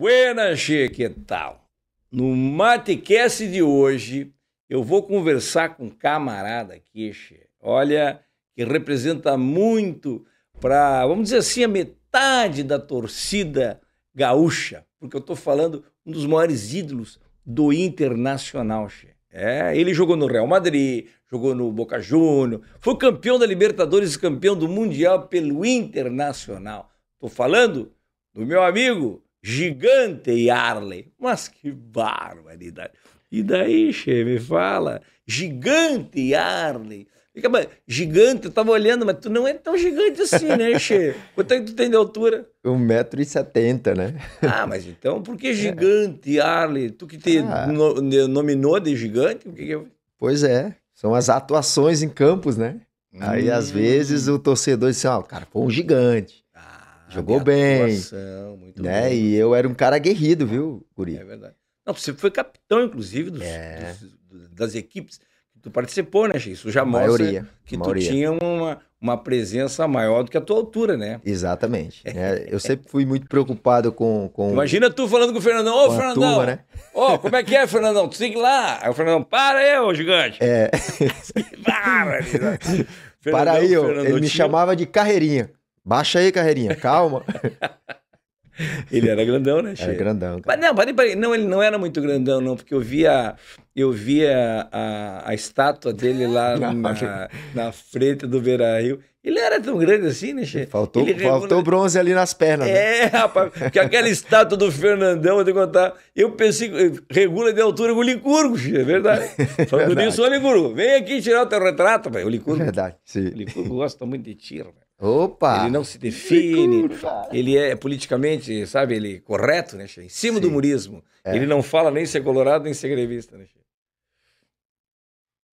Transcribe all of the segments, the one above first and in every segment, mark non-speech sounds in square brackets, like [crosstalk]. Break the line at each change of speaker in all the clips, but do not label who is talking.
Buenas, que tal? No Matecast de hoje, eu vou conversar com um camarada aqui, che. Olha, que representa muito para, vamos dizer assim, a metade da torcida gaúcha, porque eu estou falando um dos maiores ídolos do Internacional, che. É, ele jogou no Real Madrid, jogou no Boca Juniors, foi campeão da Libertadores e campeão do Mundial pelo Internacional. Estou falando do meu amigo Gigante e Arley. Mas que barbaridade. E daí, che, me fala, gigante e Arley. Fica, mas gigante, eu tava olhando, mas tu não é tão gigante assim, né, [laughs] Che? Quanto é que tu tem de altura?
1,70m, né?
Ah, mas então por que [laughs] é. gigante, é. Arley? Tu que te ah. no, nominou de gigante? O que que Pois
é, são as atuações em campos, né?
Hum. Aí às hum. vezes
o torcedor diz assim, ó, oh, o cara foi um gigante. Jogou bem. né? Bom. E eu era um cara aguerrido,
viu, Guri? É verdade. Não, você foi capitão, inclusive, dos, é. dos, das equipes que tu participou, né, Chico? Isso já maioria, mostra que maioria. tu tinha uma, uma presença maior do que a tua altura, né?
Exatamente. [laughs] Né? eu sempre fui muito preocupado com. com Imagina
tu falando com o Fernandão, ô Fernandão! Né? Ô, né? oh, como é que é, Fernandão? Tu tem que ir lá! Aí o Fernandão, para aí, ô gigante!
É. [laughs]
para, Fernandão, para aí, ó. Ele me chamava
de carreirinha. Baixa aí, carreirinha, calma. [laughs]
ele era grandão, né, Che? Era grandão. Cara. Mas não, parei, parei. Não, ele não era muito grandão, não, porque eu via, eu via a, a estátua dele lá [laughs] na, na frente do Beira Rio. Ele era tão grande assim, né, Che? Faltou, ele faltou regula...
bronze ali nas pernas. Né? É,
né? rapaz, porque aquela [laughs] estátua do Fernandão, eu que contar, eu pensei, eh, regula de altura com o Licurgo, Che, é verdade. Falando nisso, ô Licurgo, vem aqui tirar o teu retrato, velho, o Licurgo. Verdade, sim. O Licurgo gosta muito de tiro, velho. Opa! Ele não se define, ele é politicamente, sabe, ele correto, né, Xê? Em cima Sim. do humorismo. É. Ele não fala nem ser colorado, nem ser grevista, né, Xê?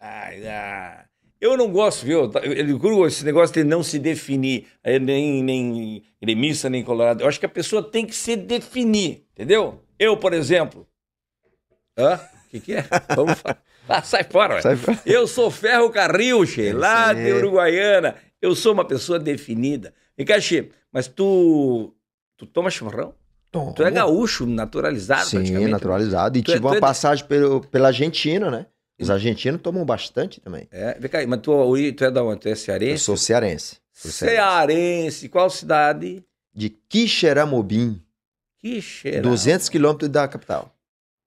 Ai, ah, Eu não gosto, viu? Eu esse negócio de não se definir, eh, nem, nem gremista, nem colorado. Eu acho que a pessoa tem que se definir, entendeu? Eu, por exemplo. Hã? O que, que é? Vamos falar. [laughs] Ah, sai fora, Fora. Eu sou Ferro Carril, Xê, é lá de Uruguaiana. Eu sou uma pessoa definida. Ricaxi, mas tu. Tu toma chimarrão? Tomo. Tu é gaúcho, naturalizado, Sim, né?
naturalizado. E tu é- tive uma é... passagem pelo, pela Argentina, né? Os hum. argentinos tomam
bastante também. É, vem cá, mas tu, tu é da onde? Tu é cearense? Eu sou cearense. Sou cearense. cearense.
Qual cidade? De Quixeramobim.
Quixeramobim.
200 quilômetros
da capital.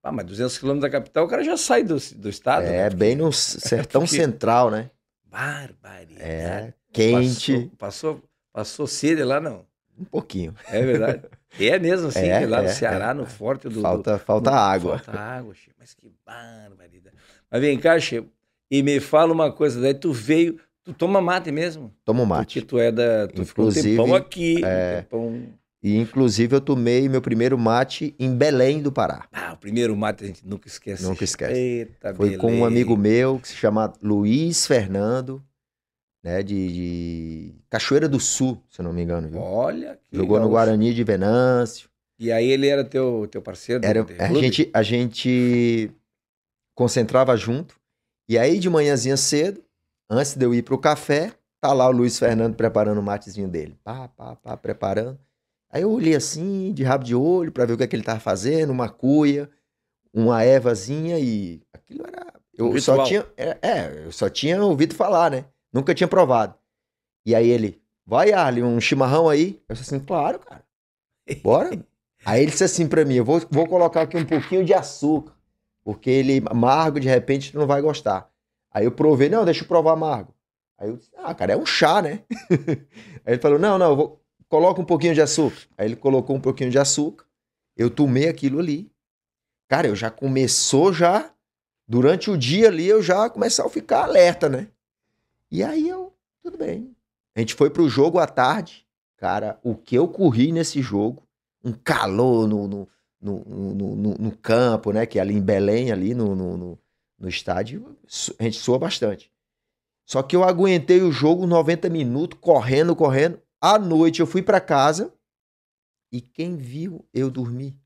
Ah, mas 200 quilômetros da capital, o cara já sai do, do estado. É,
né? bem no [laughs] sertão Porque...
central, né? Barbaridade. É,
Quente.
Passou, passou, passou sede lá, não? Um
pouquinho. É verdade. [laughs]
É mesmo assim, é, lá é, no Ceará, é. no forte do. Falta, do, falta água. Falta água, che, mas que barbaridade. Mas vem cá, che, e me fala uma coisa, daí tu veio. Tu toma mate mesmo? Tomo mate. Porque tu é da. Tu inclusive, ficou um tempão aqui.
É, um E inclusive eu tomei meu primeiro mate em Belém
do Pará. Ah, o primeiro mate a gente nunca esquece. Nunca esquece. Eita, Foi com um amigo
meu que se chama Luiz Fernando né? De, de, Cachoeira do Sul, se não me engano. Viu?
Olha que Jogou legal. no
Guarani de Venâncio.
E aí ele era teu, teu parceiro? Era, a, gente,
a gente concentrava junto. E aí de manhãzinha cedo, antes de eu ir pro café, tá lá o Luiz Fernando preparando o matezinho dele. Pá, pá, pá, preparando. Aí eu olhei assim, de rabo de olho, para ver o que, é que ele tava fazendo, uma cuia, uma evazinha e aquilo era eu só tinha é, é, eu só tinha ouvido falar, né? Nunca tinha provado. E aí ele, vai, Arlen, um chimarrão aí? Eu disse assim, claro, cara. [laughs] Bora. aí ele disse assim pra mim, eu vou, vou colocar aqui um pouquinho de açúcar, porque ele, amargo, de repente, tu não vai gostar. Aí eu provei, não, deixa eu provar amargo. Aí eu disse, ah, cara, é um chá, né? [laughs] aí ele falou, não, não, eu vou, coloca um pouquinho de açúcar. Aí ele colocou um pouquinho de açúcar, eu tomei aquilo ali. Cara, eu já começou já, durante o dia ali, eu já começava a ficar alerta, né? E aí eu, tudo bem. A gente foi pro jogo à tarde. Cara, o que eu corri nesse jogo, um calor no, no, no, no, no, no campo, né? Que é ali em Belém, ali no, no, no, no estádio, a gente soa bastante. Só que eu aguentei o jogo 90 minutos, correndo, correndo. À noite eu fui para casa e quem viu eu dormi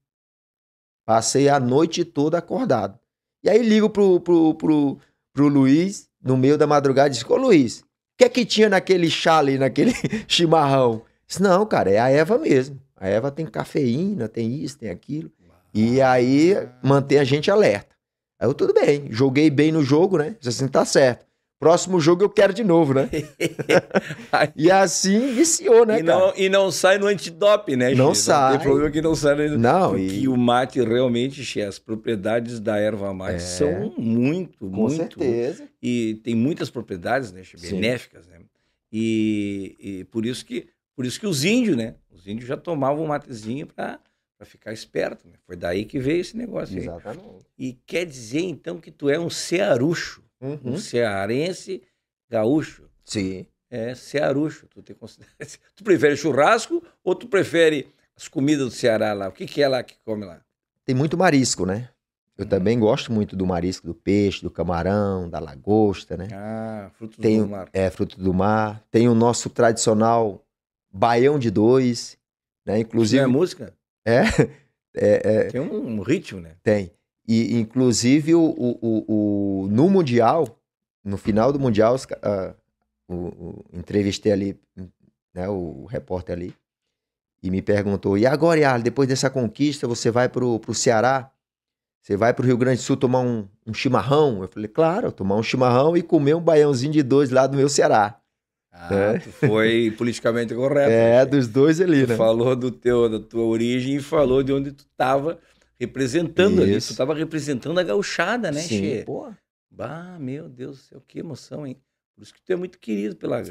Passei a noite toda acordado. E aí ligo pro, pro, pro, pro Luiz, no meio da madrugada e disse: Ô Luiz, o que é que tinha naquele chá ali, naquele [laughs] chimarrão? disse, não, cara, é a Eva mesmo. A Eva tem cafeína, tem isso, tem aquilo. E aí mantém a gente alerta. Aí eu, tudo bem, joguei bem no jogo, né? Disse assim, tá certo. Próximo jogo eu quero de novo, né?
[laughs] e assim viciou, né, e cara? Não, e não sai no antidope, né, Não sai. O problema é que não sai no Não, Porque e... o mate realmente, Xê, as propriedades da erva mate é. são muito, Com muito... certeza. E tem muitas propriedades, né, Xê, benéficas, Sim. né? E, e, por isso que por isso que os índios, né? Os índios já tomavam um matezinho para para ficar esperto. Né? Foi daí que veio esse negócio Exatamente. aí. E quer dizer, então, que tu é um cearucho. Uhum. Um cearense gaúcho. Sim. É cearucho. Tu, te [laughs] tu prefere churrasco ou tu prefere as comidas do Ceará lá? O que, que é lá que come lá?
Tem muito marisco, né? Eu hum. também gosto muito do marisco, do peixe, do camarão, da lagosta, né? Ah, fruto do mar. É, fruto do mar. Tem o nosso tradicional baião de dois, né? É Inclusive... Isso é música? É, [laughs] é, é. Tem
um ritmo, né?
Tem. E, inclusive, o, o, o, no Mundial, no final do Mundial, os, uh, o, entrevistei ali né, o, repórter ali e me perguntou: e agora, Yarley, depois dessa conquista, você vai pro, pro Ceará? Você vai pro Rio Grande do Sul tomar um, um chimarrão? Eu falei: claro, tomar um chimarrão e comer um baiãozinho de dois lá do meu Ceará.
Ah, é. foi [laughs] politicamente correto. É, né, dos dois ali, tu né? Falou do teu, da tua origem e falou de onde tu estava representando isso. Tu estava representando a gauchada, né, Sim, Che? Pô. Bah, meu Deus do céu, que emoção, hein? Por isso que tu é muito querido pela,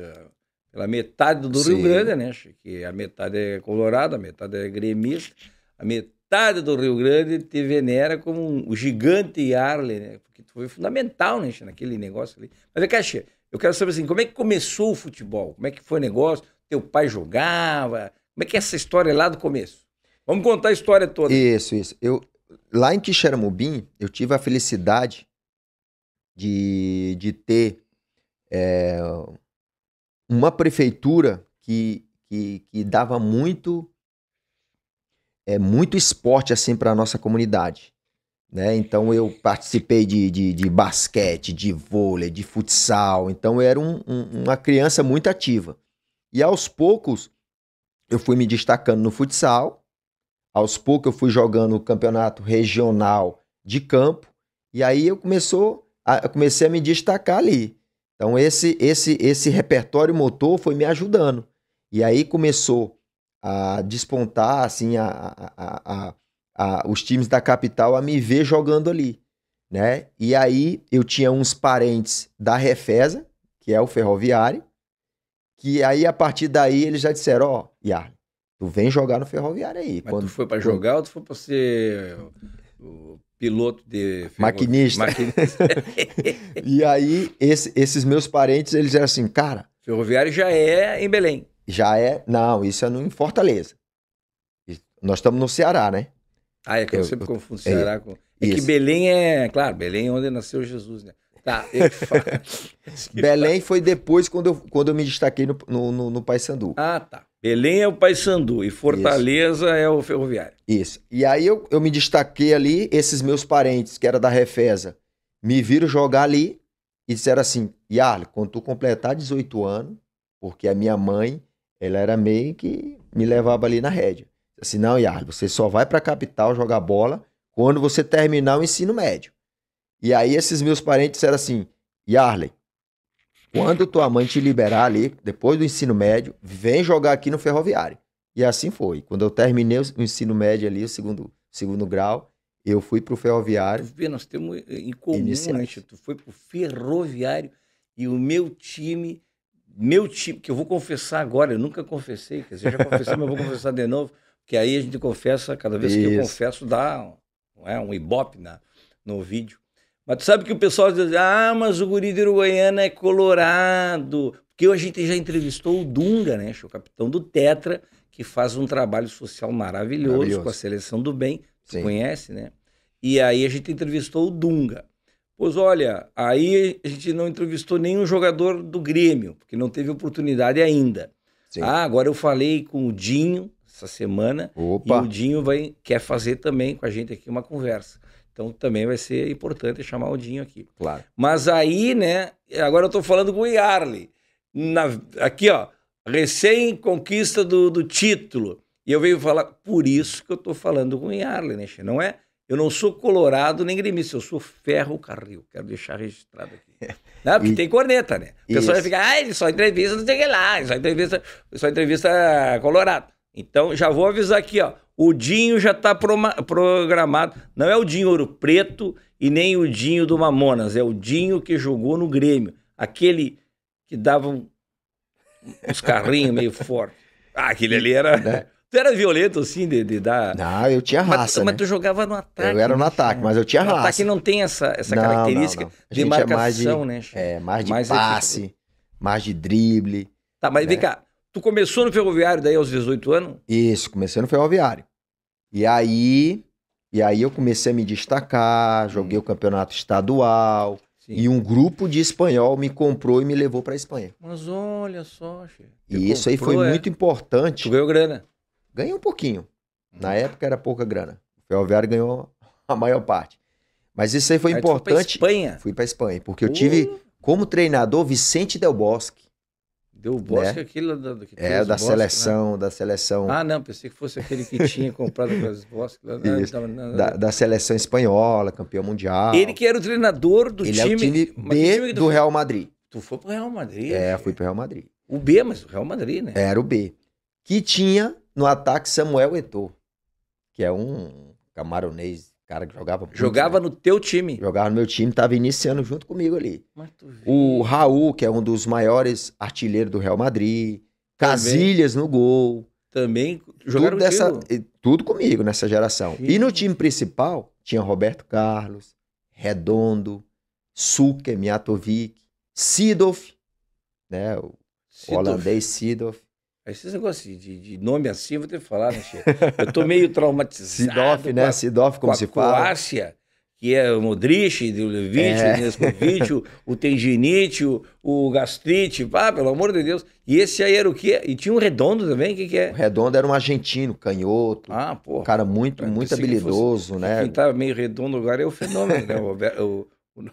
pela metade do Sim. Rio Grande, né, Che? Que a metade é colorada, a metade é gremista, a metade do Rio Grande te venera como um, o gigante Arley, né? Porque tu foi fundamental, né, che, naquele negócio ali. Mas é que, Che, eu quero saber assim, como é que começou o futebol? Como é que foi o negócio? Teu pai jogava? Como é que é essa história lá do começo? Vamos contar a história toda.
Isso, isso. Eu, lá em Quixeramobim, eu tive a felicidade de, de ter é, uma prefeitura que, que, que, dava muito é, muito esporte assim para nossa comunidade. Né? Então eu participei de, de, de, basquete, de vôlei, de futsal. Então eu era um, um, uma criança muito ativa. E aos poucos eu fui me destacando no futsal aos poucos eu fui jogando o campeonato regional de campo e aí eu começou a, eu comecei a me destacar ali. Então esse esse esse repertório motor foi me ajudando. E aí começou a despontar assim a, a, a, os times da capital a me ver jogando ali, né? E aí eu tinha uns parentes da Refesa, que é o ferroviário, que aí a partir daí eles já disseram, ó, oh, Yarley, Tu vem jogar no ferroviário aí. Mas quando tu foi para jogar
quando... ou tu foi para ser o piloto de maquinista? maquinista. [laughs] e aí
esse, esses meus parentes eles eram assim, cara.
Ferroviário já é em Belém.
Já é, não, isso é no, em Fortaleza. Nós estamos no Ceará, né?
Ah, é que eu, eu sempre confundo Ceará é, com. É isso. que Belém é, claro, Belém é onde nasceu Jesus, né? Tá, [laughs] [laughs]
Belém foi depois quando eu, quando eu me destaquei no, no, no, no Paysandu. Ah,
tá. Belém é o Paysandu e Fortaleza Isso. é o Ferroviário. Isso.
E aí eu, eu me destaquei ali, esses meus parentes, que era da Refesa, me viram jogar ali e disseram assim: Yarley, quando tu completar 18 anos, porque a minha mãe, ela era meio que me levava ali na rédea. Assim, não, Yarley, você só vai pra capital jogar bola quando você terminar o ensino médio. E aí esses meus parentes disseram assim, Yarley, quando tua mãe te liberar ali, depois do ensino médio, vem jogar aqui no ferroviário. E assim foi. Quando eu terminei o ensino médio ali, o segundo, segundo grau, eu fui pro ferroviário.
Vê, nós temos eh, em comum, iniciais. né, Tu foi pro ferroviário e o meu time, meu time, que eu vou confessar agora, eu nunca confessei, quer dizer, já confessei, mas eu vou confessar de novo, porque aí a gente confessa, cada vez Isso. que eu confesso, dá um, é, né, um ibope na, no vídeo. Mas tu sabe que o pessoal diz, ah, mas o guri de Uruguaiana é colorado. Porque a gente já entrevistou o Dunga, né? O capitão do Tetra, que faz um trabalho social maravilhoso, maravilhoso. com a seleção do bem. Tu conhece, né? E aí a gente entrevistou o Dunga. Pois olha, aí a gente não entrevistou nenhum jogador do Grêmio, porque não teve oportunidade ainda. Sim. Ah, agora eu falei com o Dinho essa semana. Opa. E o Dinho vai, quer fazer também com a gente aqui uma conversa. Então também vai ser importante chamar o Dinho aqui. Claro. Mas aí, né? Agora eu tô falando com o Yarley. Na, aqui, ó. Recém-conquista do, do título. E eu venho falar, por isso que eu tô falando com o Yarley, né? Não é? Eu não sou colorado nem gremista, eu sou ferro carril. Quero deixar registrado aqui. [laughs] Não, porque e... tem corneta, né? O pessoal vai ficar, ah, ele só entrevista, não sei o que lá, só entrevista, só entrevista colorado. Então, já vou avisar aqui, ó. O Dinho já está programado. Não é o Dinho Ouro Preto e nem o Dinho do Mamonas. É o Dinho que jogou no Grêmio. Aquele que dava um, uns carrinhos meio [laughs] forte. Ah, aquele ali era. Né? Tu era violento assim de, de dar. Não, eu tinha raça. Mas, né? mas tu jogava no ataque. Eu era no né?
ataque, mas eu tinha raça. O ataque não
tem essa, essa não, característica não, não. de marcação, é mais de, né? É, mais de mais passe,
tipo. mais de drible.
Tá, mas né? vem cá. Tu começou no ferroviário daí aos 18 anos?
Isso, comecei no ferroviário. E aí, e aí eu comecei a me destacar, joguei o campeonato estadual. Sim. E um grupo de espanhol me comprou e me levou para Espanha.
Mas olha só, chefe.
E Você isso comprou, aí foi é. muito importante. Tu ganhou grana? Ganhei um pouquinho. Na uhum. época era pouca grana. O Ferroviário ganhou a maior parte. Mas isso aí foi aí importante. Fui pra Espanha? Fui para Espanha, porque eu tive como treinador Vicente Del Bosque. Deu o né? Bosque né? aquilo da, que É, da Bosque, seleção, né? da seleção. Ah,
não, pensei que fosse aquele que tinha [laughs] comprado aquelas Bosque. Lá, né? da, da,
seleção espanhola, campeão mundial. Ele
que era o treinador do Ele time. É o time B time do Real
Madrid. Tu foi pro Real Madrid. É, fui pro Real Madrid. O B, mas o Real Madrid, né? Era o B. Que tinha no ataque Samuel Eto'o, que é um camaronês Cara que jogava. Muito, jogava né? no teu time. Jogava no meu time, tava iniciando junto comigo ali. O Raul, que é um dos maiores artilheiros do Real Madrid. Casilhas
no gol. Também jogaram tudo, dessa,
tudo comigo nessa geração. E no time principal tinha Roberto Carlos, Redondo, Suker, Miatovic, Sidolf, né? O Sidolf. holandês Sidolf.
Esses negócio de, de nome assim, vou ter que falar, né, Eu tô meio [laughs] traumatizado. Sidoff, né? Sidoff, como com se fala. Croácia, que é o Modric, o Levite, é. o Nescovic, o, o Tenginite, o, o Gastrite, pá, pelo amor de Deus. E esse aí era o quê? E tinha um Redondo também, o que, que é? O
Redondo era um argentino, canhoto. Ah, pô. Um cara muito, muito habilidoso, que fosse, né? Quem
tava meio redondo agora é o fenômeno, né? o, o,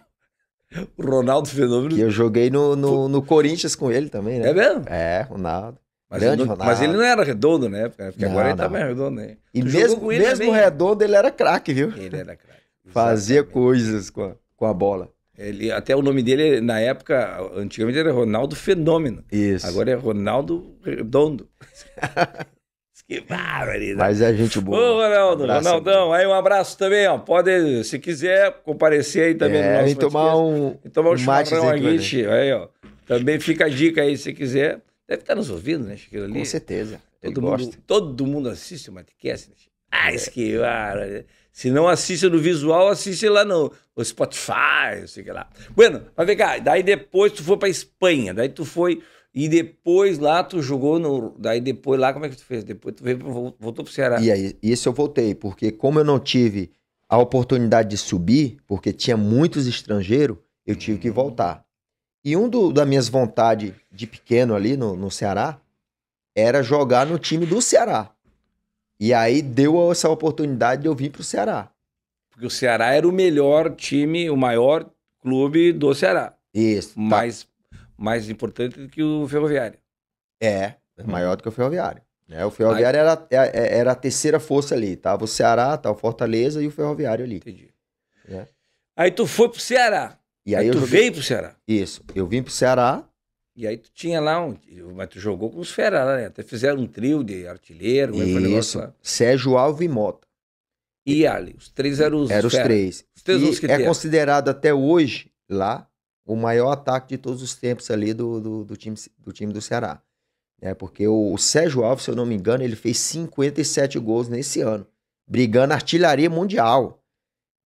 o Ronaldo Fenômeno.
Que eu joguei no, no, no, Corinthians com ele também, né? É mesmo?
É, Ronaldo.
Mas, Grande não, mas ele não
era redondo na época, né? Porque não, agora não. ele tá mais redondo, né? E tu mesmo, ele mesmo né?
redondo, ele era
craque, viu? Ele era craque. [laughs] Fazia coisas com a, com a bola. Ele, até o nome dele, na época, antigamente era Ronaldo Fenômeno. Isso. Agora é Ronaldo Redondo. [laughs] que barbaridade. Mas é gente boa. Ô, Ronaldo, Ronaldão, aí um abraço também, ó. Pode, se quiser, comparecer aí também é, no nosso tomar
um, e tomar um, um aqui,
aí, ó. Também fica a dica aí, se quiser. Deve estar tá nos ouvindo, né, Chiqueiro? Ali. Com certeza. Todo mundo, Todo mundo assiste o Matcast, né, mas ah, é. que né? se não assiste no visual, assiste lá no, no Spotify, sei lá. Bueno, mas vem cá, daí depois tu foi pra Espanha, daí tu foi, e depois lá tu jogou no, daí depois lá, como é que tu fez? Depois tu veio, voltou pro Ceará.
E aí, isso eu voltei, porque como eu não tive a oportunidade de subir, porque tinha muitos estrangeiros, eu tive que hum. voltar. E um do, das minhas vontades de pequeno ali no, no Ceará era jogar no time do Ceará. E aí deu essa oportunidade de eu vir pro Ceará.
Porque o Ceará era o melhor time, o maior clube do Ceará. Isso. Tá. Mais, mais importante do que o Ferroviário. É, maior do que o Ferroviário. É, o Ferroviário
Mas... era, é, é, era a terceira força ali. Tava o Ceará, tava o Fortaleza e o Ferroviário
ali. Entendi. É. Aí tu foi pro Ceará. E aí tu joguei... veio pro Ceará? Isso. Eu vim pro Ceará. E aí tu tinha lá, um... mas tu jogou com os fera né? Até fizeram um trio de artilheiro. Isso.
Sérgio Alves e Mota.
E Ali. Os três eram os Eram os fera. três. Os três e que é
considerado até hoje, lá, o maior ataque de todos os tempos ali do, do, do time, do time do Ceará. É, porque o, o Sérgio Alves, se eu não me engano, ele fez 57 gols nesse ano. Brigando artilharia mundial.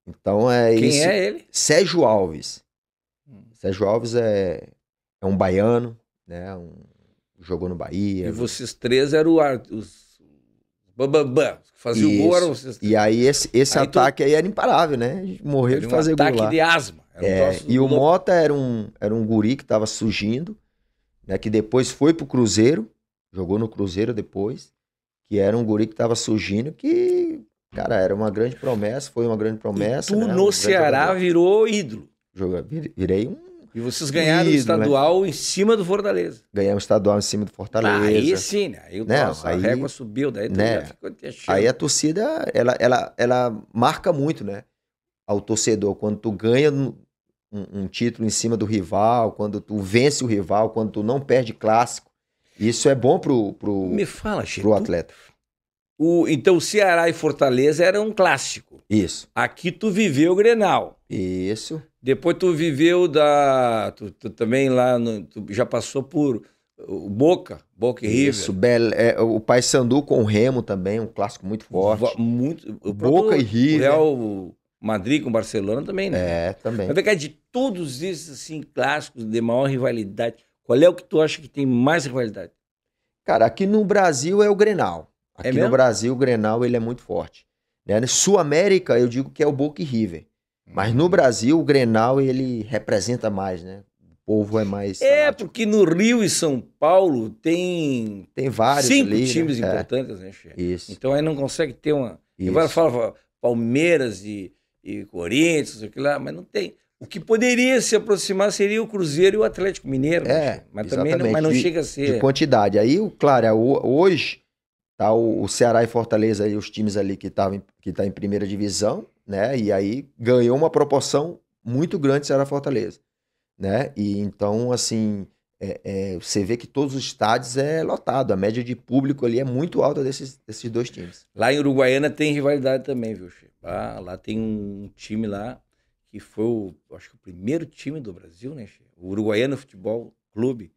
Então é Quem é ele? Sérgio Alves. Hum. Sérgio Alves é, é um baiano, né? Um... Jogou no Bahia. E
vocês três eram os bambambam. Fazia Isso. o gol, eram vocês três.
E aí esse, esse aí ataque tu... aí era imparável, né? Morreu de um fazer gol. Ataque de asma. Um é, e o Mota era um, era um guri que estava surgindo, né? Que depois foi pro Cruzeiro, jogou no Cruzeiro depois, que era um guri que estava surgindo, que Cara, era uma grande promessa, foi uma grande
promessa. E tu né? no Ceará jogador.
virou ídolo. Joga, virei um. E vocês ganharam ídolo, né? estadual
né? em cima do Fortaleza.
Ganhamos estadual em cima do Fortaleza. Aí sim, né? Aí, né? Nossa, aí a régua subiu, daí né? Aí a torcida, ela, ela, ela marca muito, né? Ao torcedor. Quando tu ganha um, um título em cima do rival, quando tu vence o rival, quando tu não perde clássico. Isso é bom pro, pro, Me
fala, Chico, pro atleta. Tu o, então, Ceará e Fortaleza era um clássico. Isso. Aqui tu viveu o Grenal. Isso. Depois tu viveu da. Tu, tu também lá. No, tu já passou por o Boca, Boca e River. Isso, Bel, é,
o Paysandu com o Remo também, um clássico muito forte. Muito, o Boca e River.
O Real Madrid com Barcelona também, né? É, também. Mas, cara, de todos esses assim, clássicos de maior rivalidade, qual é o que tu acha que tem mais rivalidade?
Cara, aqui no Brasil é o Grenal. Aqui é no mesmo? Brasil, o Grenal ele é muito forte. Né? Sul América, eu digo que é o Boca e River. Mas no uhum. Brasil, o Grenal ele representa mais, né? O povo é mais.
É, porque no Rio e São Paulo tem. Tem vários cinco ali, né? times né? importantes, né, Chefe? Isso. Então aí não consegue ter uma. Isso. Agora fala Palmeiras e, e Corinthians, sei lá, mas não tem. O que poderia se aproximar seria o Cruzeiro e o Atlético Mineiro. Né, é, mas também não, mas não de, chega a ser. De
quantidade. Aí, claro, é hoje Tá o, o Ceará e Fortaleza, e os times ali que estavam que tá em primeira divisão, né? E aí ganhou uma proporção muito grande Ceará Fortaleza, né? E então assim é, é, você vê que todos os estádios é lotado, a média de público ali é muito alta desses, desses dois times.
Lá em Uruguaiana tem rivalidade também, viu, Che? Ah, lá tem um time lá que foi o, acho que o primeiro time do Brasil, né, Che? O Uruguaiana Futebol Clube.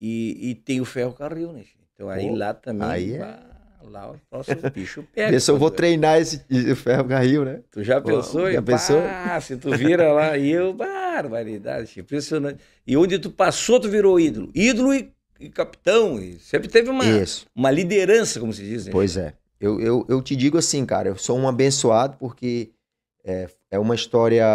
E, e tem o Carril né, Che? Então aí Pô, lá também. Aí é... Lá o nosso bicho [laughs] pega. Vê eu vou
treinar esse ferro garril, né?
Tu já pensou? Pô, já pensou? Ah, se tu vira lá [laughs] e eu, barbaridade, impressionante. E onde tu passou, tu virou ídolo. Ídolo e, e capitão. E sempre teve uma, Isso. uma
liderança, como se diz. Né? Pois é. Eu, eu, eu te digo assim, cara, eu sou um abençoado porque é, é uma história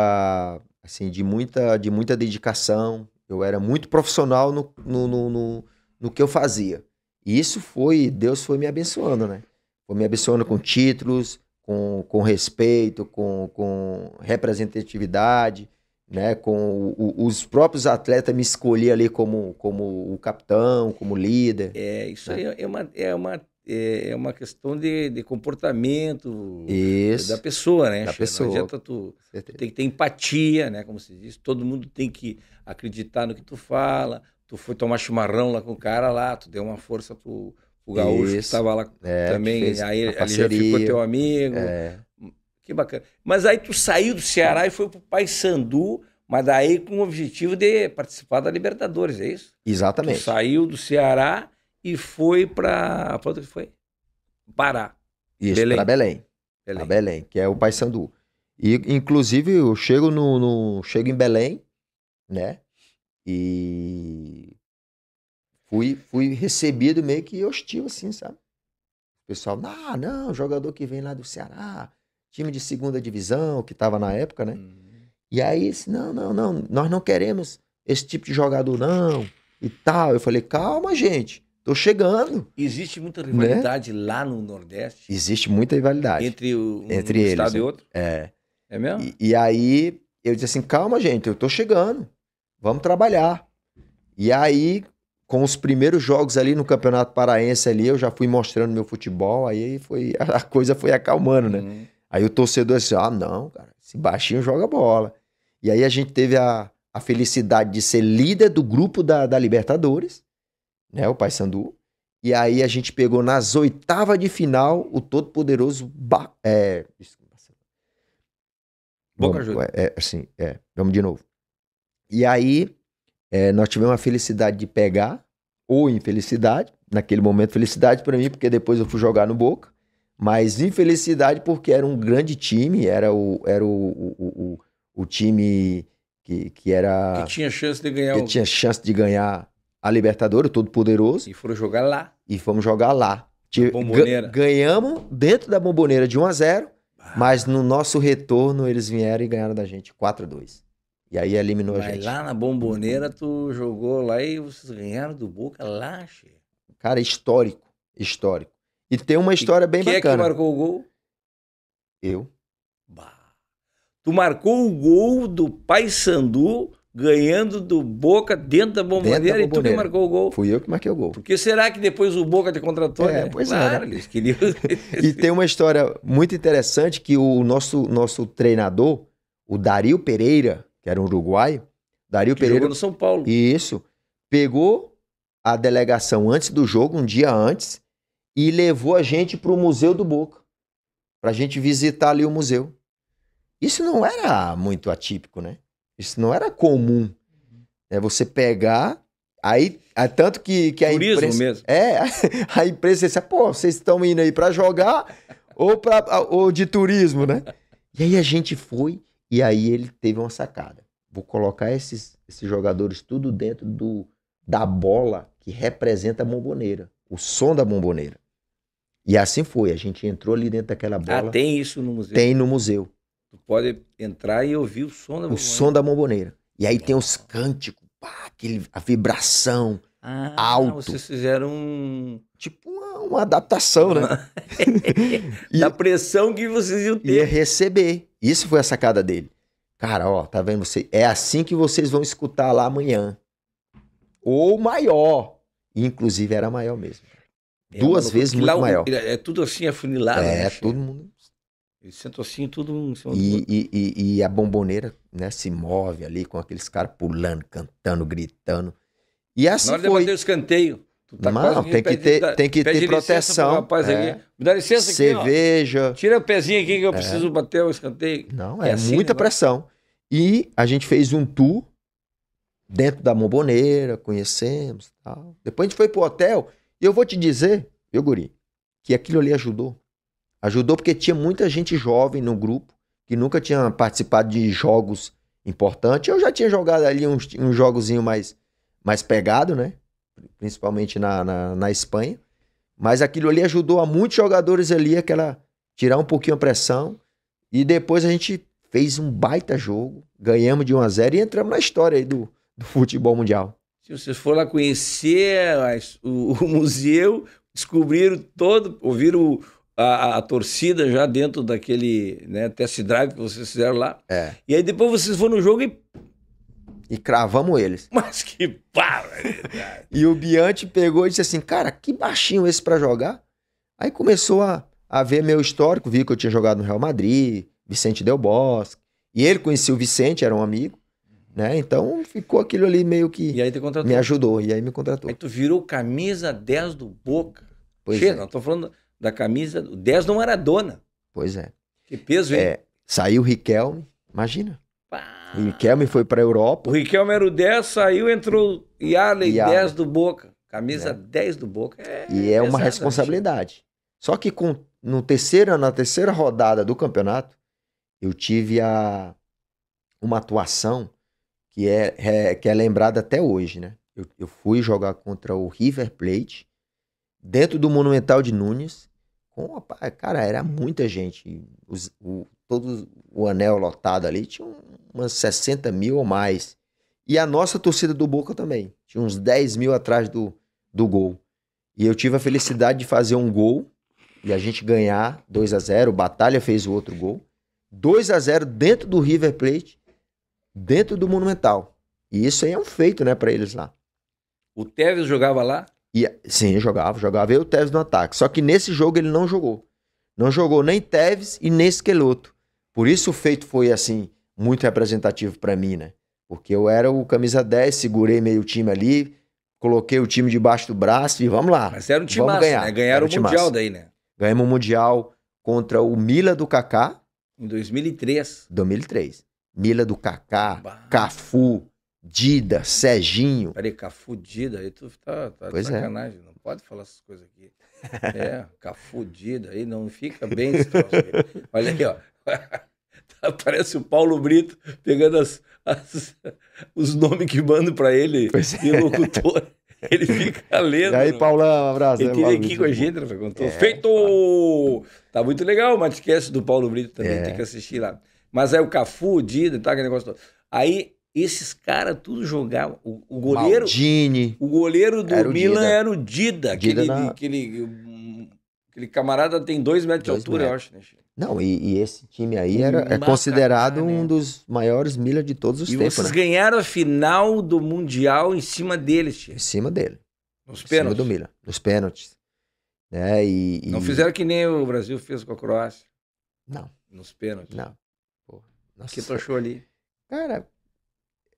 assim de muita, de muita dedicação. Eu era muito profissional no, no, no, no, no que eu fazia. E isso foi, Deus foi me abençoando, né? Foi me abençoando com títulos, com, com respeito, com, com representatividade, né? Com o, os próprios atletas me escolher ali como, como o capitão, como líder. É, isso né? aí é uma,
é uma é, é uma questão de, de comportamento Isso. da pessoa, né? Da pessoa. Não adianta tu, tu tem que ter empatia, né? Como se diz, todo mundo tem que acreditar no que tu fala, tu foi tomar chimarrão lá com o cara lá, tu deu uma força pro, pro gaúcho Isso. que tava lá é, também, aí ele já ficou teu amigo. É. Que bacana. Mas aí tu saiu do Ceará e foi pro Paysandu, mas daí com o objetivo de participar da Libertadores, é isso? Exatamente. Tu saiu do Ceará e foi para para onde foi? Pará. Isso, Belém. para Belém.
Belém. Pra Belém, que é o Paysandu. E inclusive eu chego no, no chego em Belém, né? E fui, fui recebido meio que hostil, assim, sabe? O pessoal, ah, não, jogador que vem lá do Ceará, time de segunda divisão, que estava na época, né? Uhum. E aí, disse, não, não, não, nós não queremos esse tipo de jogador, não, e tal. Eu falei, calma, gente, tô chegando.
Existe muita né? rivalidade né? lá no Nordeste?
Existe muita rivalidade. Entre,
o, um Entre um eles, estado e outro? É.
É mesmo? E, e aí, eu disse assim, calma, gente, eu tô chegando. Vamos trabalhar. E aí, com os primeiros jogos ali no Campeonato Paraense ali, eu já fui mostrando meu futebol, aí foi [laughs] a coisa foi acalmando, né? Uhum. Aí o torcedor disse: "Ah, não, cara, esse baixinho joga bola". E aí a gente teve a, a felicidade de ser líder do grupo da, da Libertadores, né, o Paysandu. E aí a gente pegou nas oitavas de final o todo poderoso ba é, Boca Juniors. É, é, assim, é, vamos de novo. E aí, é, nós tivemos a felicidade de pegar, ou infelicidade, naquele momento, felicidade para mim, porque depois eu fui jogar no Boca, mas infelicidade porque era um grande time, era o, era o, o, o, o time que, que era. Que
tinha chance de ganhar. Que o... tinha
chance de ganhar a Libertadores, o Todo-Poderoso. E foram jogar lá. E fomos jogar lá. Bomboneira. Ganhamos dentro da bomboneira de 1 a 0 ah. mas no nosso retorno eles vieram e ganharam da gente 4 a 2 e aí eliminou Mas a gente. lá na Bomboneira,
tu jogou lá e vocês ganharam do Boca lá, che.
Cara, histórico.
Histórico. E tem uma história e bem bacana. Quem é que marcou o gol? Eu. Bah. Tu marcou o gol do Paysandu ganhando do Boca dentro da bomboneira, e tu que marcou o gol. Fui eu
que marquei o gol. Porque
será que depois o Boca te contratou? É, né? pois é, né? claro, é. Eles queriam... [laughs] e
tem uma história muito interessante que o nosso, nosso treinador, o Dario Pereira, que era um uruguaio, Dario que Pereira. Jogou no São Paulo. Isso. Pegou a delegação antes do jogo, um dia antes, e levou a gente para o Museu do Boca, para a gente visitar ali o museu. Isso não era muito atípico, né? Isso não era comum. É você pegar, aí é tanto que, que a Turismo mesmo. É, [laughs] a empresa disse, pô, vocês estão indo aí para jogar ou, pra, ou de turismo, né? E aí a gente foi, e aí ele teve uma sacada. Vou colocar esses, esses jogadores tudo dentro do, da bola que representa a bomboneira, o som da bomboneira. E assim foi, a gente entrou ali dentro daquela ah, bola. Ah,
tem isso no museu? Tem no museu. Tu pode entrar e ouvir o som da bomboneira. O som
da bomboneira. E aí tem os ah. cânticos, pá, aquele, a vibração
ah, alto. Vocês fizeram um... Tipo uma, uma adaptação, né? [laughs] [laughs] da pressão que vocês iam ter. Ia receber.
Isso foi a sacada dele. Cara, ó, tá vendo você? É assim que vocês vão escutar lá amanhã. Ou maior. inclusive era maior mesmo.
É, Duas vezes muito lá, maior. É tudo assim afunilado. É, né, todo mundo. Ele sentou assim, tudo e,
e, e, e a bomboneira né, se move ali com aqueles caras pulando, cantando, gritando.
E assim Na hora foi. de bater o escanteio. Tá não, tem que, ter, da, tem que ter proteção. Rapaz é. aqui. Me dá licença aqui, Cerveja. Ó. Tira o pezinho aqui que eu é. preciso bater o escanteio. Não, é, é assim, muita né? pressão.
E a gente fez um tour dentro da Momboneira, conhecemos tal. Depois a gente foi pro hotel. E eu vou te dizer, meu guri, que aquilo ali ajudou. Ajudou porque tinha muita gente jovem no grupo que nunca tinha participado de jogos importantes. Eu já tinha jogado ali uns um jogozinho mais, mais pegado, né? principalmente na, na, na Espanha. Mas aquilo ali ajudou a muitos jogadores ali, aquela tirar um pouquinho a pressão. E depois a gente fez um baita jogo, ganhamos de 1 a 0 e entramos na história aí do, do futebol mundial.
Se vocês forem lá conhecer o, o, museu, descobriram todo, ouviram a, a, torcida já dentro daquele né, test drive que vocês fizeram lá. É. E aí depois vocês foram no jogo e e cravamos eles. [laughs] Mas que barra!
e o Biante pegou e disse assim, cara, que baixinho esse para jogar. Aí começou a, a ver meu histórico, viu que eu tinha jogado no Real Madrid, Vicente Del Bosque. E ele conhecia o Vicente, era um amigo. Né? Então ficou aquilo ali meio
que e aí te contratou. me ajudou,
e aí me contratou. Aí
tu virou camisa 10 do Boca. Pois é. não tô falando da camisa 10 do Maradona. Pois é. Que peso, hein? É,
saiu o Riquelme, imagina. Pá. O Riquelme foi para a Europa.
O Riquelme era o 10, saiu, entrou e Yarley. 10 do Boca. Camisa é. Né? 10 do Boca. É, e é uma
responsabilidade. Só que com, no terceira, na terceira rodada do campeonato, eu tive a, uma atuação que é, é que é lembrada até hoje, né? Eu, eu fui jogar contra o River Plate, dentro do Monumental de Nunes, com cara, era muita gente. Os, o, todo o anel lotado ali, tinha um, umas 60 mil ou mais. E a nossa torcida do Boca também. Tinha uns 10 mil atrás do, do gol. E eu tive a felicidade de fazer um gol e a gente ganhar 2 a 0 Batalha fez o outro gol. 2 a 0 dentro do River Plate, dentro do Monumental. E isso aí é um feito, né, para eles lá. O
Tevez jogava lá?
E, sim, jogava, jogava eu e o Tevez no ataque. Só que nesse jogo ele não jogou. Não jogou nem Tevez e nem Esqueloto. Por isso o feito foi assim, muito representativo para mim, né? Porque eu era o camisa 10, segurei meio time ali, coloquei o time debaixo do braço e vamos lá. Mas era um time vamos massa, ganhar. né? Ganharam o Mundial massa. daí, né? Ganhamos o Mundial contra o Mila do Kaká. Em 2003. 2003. Mila do Kaká, Cafu, Dida, Serginho.
Peraí, Cafu, Dida, aí tu tá, tá pois é. sacanagem. É. Não pode falar essas coisas aqui. É, Cafu, Dida, aí não fica bem esse [laughs] Olha aqui, ó. [laughs] aparece o Paulo Brito pegando as, as, os nomes que mandam para ele pois e é. locutor. [laughs] Ele fica lendo. E aí, Paulão, abraço. Ele esteve aqui com a gente, ele né, É, Feito! Tá muito legal o Matcast do Paulo Brito também, é. tem que assistir lá. Mas aí é o Cafu, o Dida e tá, tal, aquele negócio todo. Aí esses caras tudo jogavam. O, o goleiro. Maldini. O goleiro do era o Milan Dida. era o Dida. Dida aquele, na... aquele, hum, aquele, camarada tem dois metros dois de altura, metros. eu acho,
né, não, e, e, esse time aí era, é considerado né? um dos maiores milha de todos os e tempos. E vocês né?
ganharam a final do Mundial em cima dele, tio. Em cima dele.
Nos em pênaltis. Cima do Miller, nos pênaltis. É, e, e... Não fizeram
que nem o Brasil fez com a Croácia. Não. Nos pênaltis. Não. O que tu achou ali?
Cara,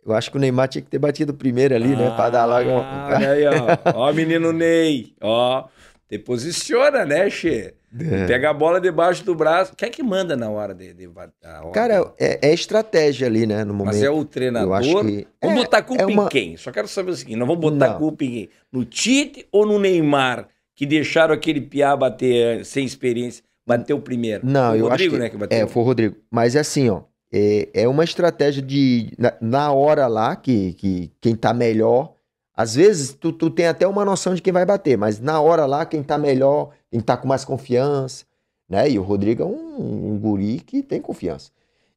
eu acho que o Neymar tinha que ter batido primeiro ali, ah, né? Pra dar logo. Ah Olha aí, ó.
ó, menino Ney. Ó, te posiciona, né, Che? É. Pega a bola debaixo do braço. Quem é que manda na hora de. de hora?
Cara, é, é, estratégia ali, né? No momento. Mas é o treinador. Que...
Vamos é, botar culpa é uma... em quem? Só quero saber o seguinte: não vamos botar não. culpa em quem? No Tite ou no Neymar, que deixaram aquele piá bater sem experiência, bater o primeiro? Não, eu Rodrigo, acho. Que... Né, que bateu. É, foi
o Rodrigo. Mas é assim, ó. É, é uma estratégia de. Na, na hora lá, que, que quem tá melhor às vezes, tu, tu tem até uma noção de quem vai bater, mas na hora lá, quem tá melhor, quem tá com mais confiança, né? E o Rodrigo é um, um guri que tem confiança.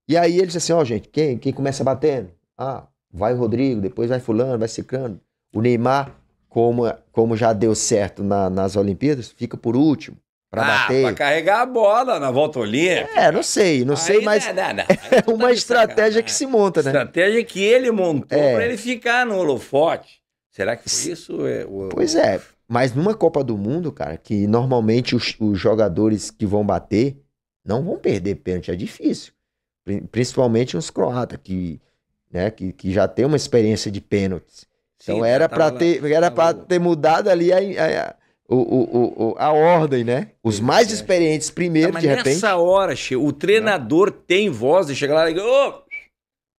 E aí ele disse assim, ó, oh, gente, quem, quem começa batendo? Ah, vai o Rodrigo, depois vai fulano, vai ciclano. O Neymar, como, como já deu certo na, nas Olimpíadas, fica por
último. Pra ah, bater. Pra carregar a bola na volta olímpica. É, não sei, não Aí sei, mas não, não, não. é uma tá estratégia que se monta, né? Estratégia que ele montou é. pra ele ficar no holofote. Será que foi isso? É, pois é.
Mas numa Copa do Mundo, cara, que normalmente os, os jogadores que vão bater não vão perder pênalti, é difícil. Principalmente uns croatas que, né, que, que já tem uma experiência de pênaltis. Então Sim, era para ter, era tava... ter mudado ali a, a, a, o, o, o, a ordem, né? Os mais é. experientes primeiro, não, mas de repente. Nessa
hora, che, o treinador não. tem voz e chega lá e diz: oh,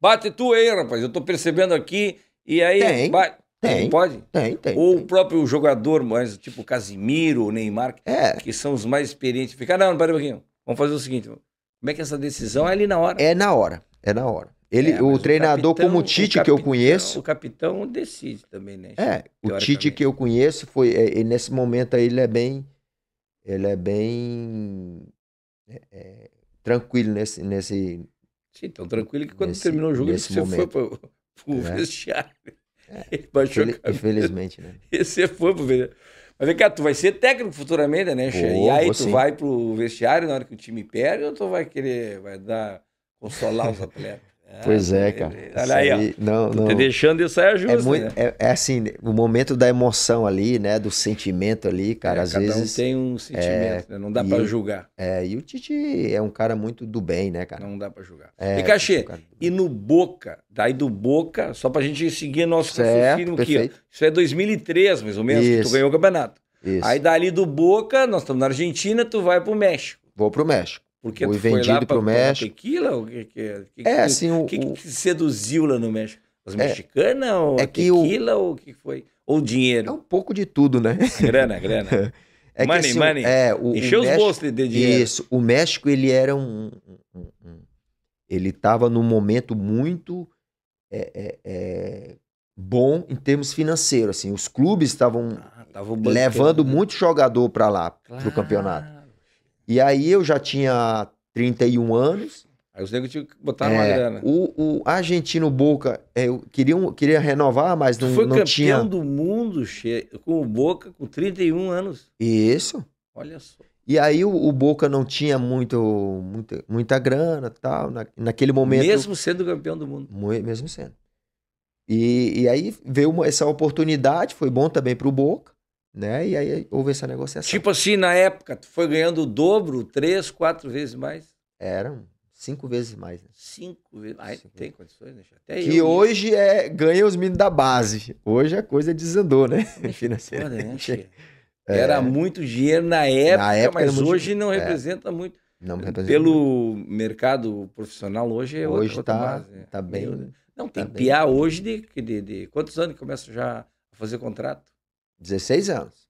bate tu aí, rapaz, eu tô percebendo aqui. E aí, tem. Bate... Tem. Não pode? Tem, tem. Ou tem. o próprio jogador, mais tipo Casimiro, Neymar, é. que são os mais experientes. Ficar, não, não, pera um pouquinho. Vamos fazer o seguinte: como é que essa decisão é ali na hora?
É na hora, é na hora. Ele, é, o treinador, o capitão, como o Tite, o capitão, que eu conheço.
O capitão decide também, né? É, o Tite
que eu conheço foi. É, nesse momento aí ele é bem. Ele é bem. É, é, tranquilo nesse. nesse
Sim, tão tranquilo que quando nesse, terminou o jogo ele foi pro, pro é. vestiário baixou [laughs] Infeliz, Infelizmente, né? você [laughs] é foi pro vestiário. Mas vem cá, tu vai ser técnico futuramente, né, Xê? E aí tu sim. vai pro vestiário na hora que o time perde ou tu vai querer, vai dar, consolar os [laughs] atletas?
Pois é, cara. Olha aí, aí, ó. Não, não. Te deixando isso aí ajuda. É, né? é, é, assim, o momento da emoção ali, né? Do sentimento ali, cara. É, às cada vezes. Um
tem um sentimento, é, né? Não dá para julgar. É, e o Tite
é um cara muito do bem, né, cara? Não dá para julgar. É, e Cachê, cara...
e no Boca, daí do Boca, só pra gente seguir nosso raciocínio aqui, Isso é 2003, mais ou menos, isso. que tu ganhou o campeonato. Isso. Aí dali do Boca, nós estamos na Argentina, tu vai pro México. Vou pro México. Porque foi vendido para o México. Tequila? O que, que, que, é, assim, o que, o... que seduziu lá no México? As mexicanas é, ou é tequila o... ou o que foi? Ou dinheiro? É um pouco de tudo, né? grana, grana. [laughs] É money, que, assim, money. É, o, Encheu o os bolsos de dinheiro. Isso.
O México, ele era um... um, um ele estava num momento muito é, é, é, bom em termos financeiros. Assim, os clubes estavam ah, levando né? muito jogador para lá, claro. para o campeonato. E aí eu já tinha 31 anos.
Aí os negros que é, uma
grana. O, o argentino Boca, é, eu queria, queria renovar, mas não, foi não tinha. Foi campeão
do mundo che... com o Boca com 31 anos.
Isso. Olha só. E aí o, o Boca não tinha muito, muita, muita grana tal, na, naquele momento. Mesmo
sendo campeão do mundo.
Mesmo sendo. E, e aí veio uma, essa oportunidade, foi bom também para o Boca. Né? E aí houve essa negociação.
Tipo assim, na época, tu foi ganhando o dobro, três, quatro vezes mais? Eram cinco vezes mais. Né? Cinco vezes. Ah, tem condições, né? Até que eu, hoje
é ganha os meninos da base. Hoje a coisa desandou, né? É Financeiramente. Né, [laughs] é. Era
muito dinheiro na época, na época mas hoje não é. representa é. muito. Não representa Pelo muito. mercado profissional hoje é hoje outra, tá, outra base. Né? Tá bem. Né? não, tem tá hoje de, de, de, Quantos anos que começa já a fazer contrato? 16 anos.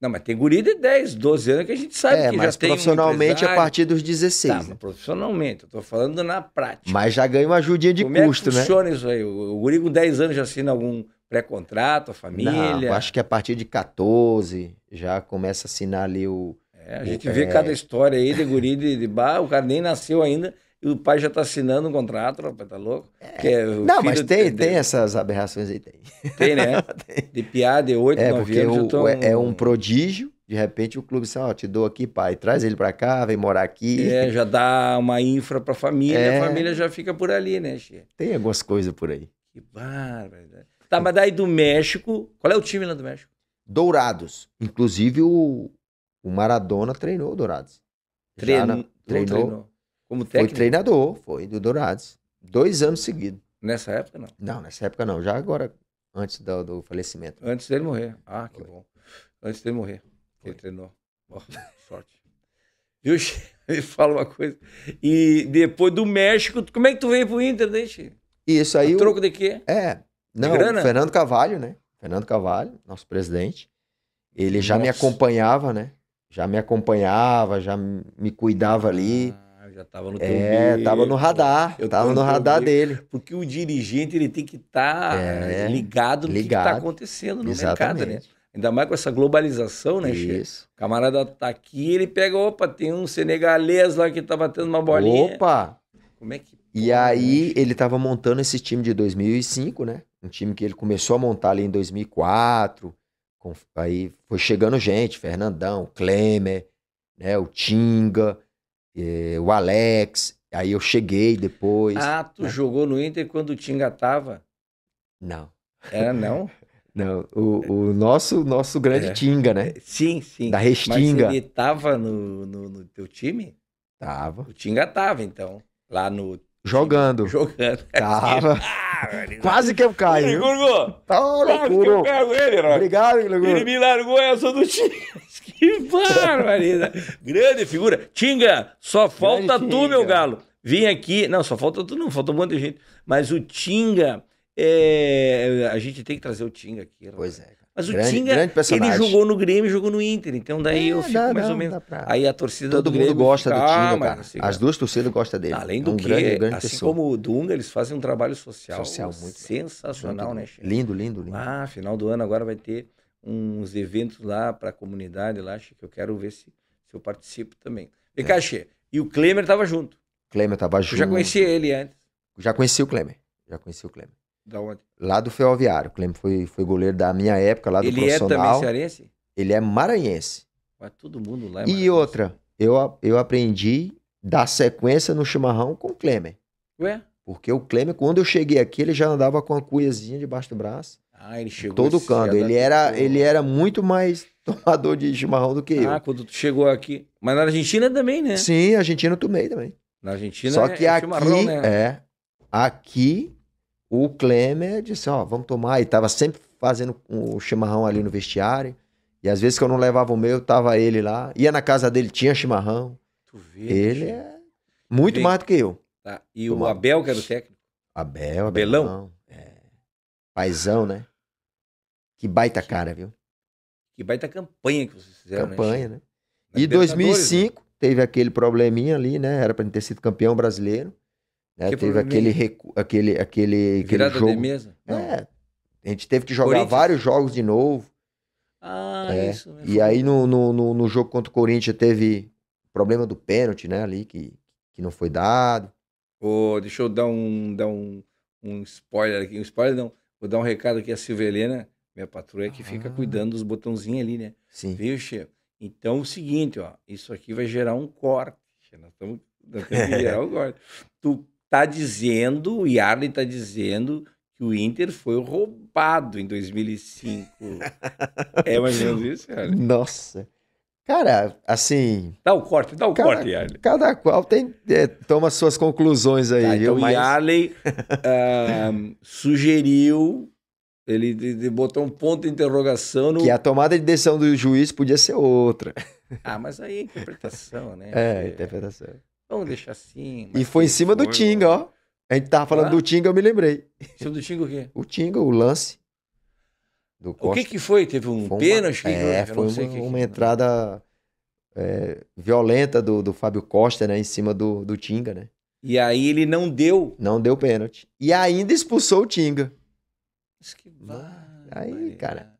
Não, mas tem guri de 10, 12 anos que a gente sabe é, que mas já tem profissionalmente um a partir
dos 16. Tá, né?
profissionalmente, eu tô falando na prática.
Mas já ganha uma ajudinha de Como custo, é que funciona
né? funciona isso aí? O, o guri com 10 anos já assina algum pré-contrato, a família? Não,
acho que a partir de 14 já começa a assinar ali o...
É, a gente o, vê é... cada história aí de guri de, de bar, o cara nem nasceu ainda e o pai já está assinando um contrato, rapaz, tá louco? É. é não, mas tem, de... tem
essas aberrações aí, tem.
Tem, né? [laughs] tem. De piada, de oito é, 9 anos. O, é, é um
prodígio, de repente o clube só, assim, ó, te dou aqui, pai, traz ele para cá, vem morar aqui. É, já
dá uma infra pra família, é. a família já fica por ali, né, Xê?
Tem algumas coisas por aí.
Que bárbaro. Tá, mas daí do México, qual é o time lá do México? Dourados.
Inclusive o, o Maradona treinou o Dourados.
Treino, na, né? treinou, treinou. Como técnico? Foi treinador, foi,
do Dourados. Dois anos seguidos. Nessa época, não? Não, nessa época não. Já agora, antes do,
do falecimento. Antes dele morrer. Ah, que foi. bom. Antes dele morrer. Foi. Ele treinou. Oh, [laughs] sorte. Viu, [laughs] Ele fala uma coisa. E depois do México, como é que tu veio pro Inter, né, Chico?
Isso aí. troco de quê? É.
Não, Fernando
Cavalho, né? Fernando Cavalho, nosso presidente. Ele já Nossa. me acompanhava, né? Já me acompanhava, já me cuidava ali. Ah já estava no teu É, meio, tava no radar,
eu tava no, radar meio, dele. Porque o dirigente, ele tem que estar tá é, eh, ligado no tá ligado. que está acontecendo no Exatamente. mercado, né? Ainda mais com essa globalização, né, Che? O camarada tá aqui, ele pega, opa, tem um senegalês lá que tá batendo uma bolinha. Opa! Como é que...
E pô, aí né? ele tava montando esse time de 2005, né? Um time que ele começou a montar ali em 2004. Com... Aí foi chegando gente, Fernandão, Klemer, né, o Tinga é, o Alex. Aí eu cheguei depois. Ah,
tu né? jogou no Inter quando o Tinga tava? Não. Era é, não?
[laughs] não, o, o nosso nosso grande é. Tinga, né? Sim, sim. Da Restinga. Mas ele
tava no, no, no teu time? Tava. O Tinga tava, então. Lá no Jogando. Jogando. [laughs] Tava. Ah, Quase que eu caio. Ele,
Tá loucura. Quase que eu caio
ele, Obrigado, Ele me largou essa do time. [laughs] que barbaridade. Grande figura. Tinga, só falta Grande tu, Tinga. meu galo. Vim aqui. Não, só falta tu, não, falta um monte de gente. Mas o Tinga. É... A gente tem que trazer o Tinga aqui. Pois é. Mas o grande, Tinga, grande ele jogou no Grêmio e jogou no Inter. Então daí é, eu fico dá, mais não, ou menos. Pra... Aí a torcida Todo do Grêmio mundo gosta fica, do Tinga, ah, cara. Assim, As
duas torcidas gostam dele. Além é do é um que, grande, é, grande assim pessoa.
como o Dunga, eles fazem um trabalho social, social muito sensacional, muito né, Lindo, lindo, lindo. Ah, final do ano agora vai ter uns eventos lá para a comunidade lá, acho que eu quero ver se, se eu participo também. E é. Cachê, e o Klemer tava junto. Klemer tava junto. Eu já conhecia ele antes.
Já conheci o Klemer.
Já conheci o Klemer. Da onde?
Lá do Ferroviário. O Klemer foi, foi goleiro da minha época, lá do ele profissional. Ele é também cearense? Ele é maranhense.
Mas todo mundo lá é E
outra, eu, eu aprendi dar sequência no chimarrão com o Klemer. Ué? Porque o Klemer, quando eu cheguei aqui, ele já andava com a cuiazinha debaixo do braço.
Ah, ele chegou. Todo canto. Ele era, ele
era muito mais [laughs] tomador de chimarrão do que ah, eu. Ah,
quando tu chegou aqui. Mas na Argentina também, né? Sim,
Argentina eu tomei
também. Na
Argentina Só é que é aqui, né? é. Aqui, o Klemer disse: ó, vamos tomar. E tava sempre fazendo o um chimarrão ali no vestiário. E às vezes que eu não levava o meu, tava ele lá. Ia na casa dele, tinha chimarrão. Tu vê, ele gente. é muito vê. mais do que eu.
Tá. E Tomava. o Abel, que era o técnico?
Abel, Abelão. Abelão. É. Paizão, né? Que baita cara, viu?
Que baita campanha que vocês fizeram. Né, campanha, né? né? E 2005
né? teve aquele probleminha ali, né? Era para ter sido campeão brasileiro. Né? Teve aquele, recu... aquele aquele Virada jogo. de
mesa. É, não. É.
A gente teve que jogar vários jogos de novo.
Ah, é. isso.
Mesmo. E aí no, no, no, no, jogo contra o Corinthians teve problema do pênalti, né? Ali que, que não foi dado.
Oh, deixa eu dar um dar um, um spoiler aqui, um spoiler não. Vou dar um recado aqui a Silvelena minha patroa é que ah. fica cuidando dos botãozinhos ali, né? Sim. Viu, Então, o seguinte, ó, isso aqui vai gerar um corte. Nós estamos gerar um [laughs] corte. Tu tá dizendo, o Yarley tá dizendo que o Inter foi roubado em 2005. é mais ou menos isso, cara?
Nossa. Cara, assim.
Dá o corte, dá o cada, corte, Yarley. Cada qual tem,
é, toma suas conclusões aí. Tá, então, o mas... Yarley
uh, [laughs] sugeriu ele de, de botou um ponto de interrogação no. Que a
tomada de decisão do juiz podia ser outra. [laughs]
Ah, mas aí é interpretação, né? É,
é. interpretação.
Vamos deixar assim. E foi em cima foi, do Tinga,
ó. A gente tava falando ah? do Tinga, eu me lembrei.
Em cima do Tinga o quê? [laughs]
O Tinga, o lance. Do Costa. O que que
foi? Teve um foi uma... pênalti? É, foi uma, que... uma
entrada é, violenta do, do Fábio Costa, né? Em cima do, do Tinga, né?
E aí ele não
deu. Não deu pênalti. E ainda expulsou o Tinga. Mas que vai.
Aí, cara.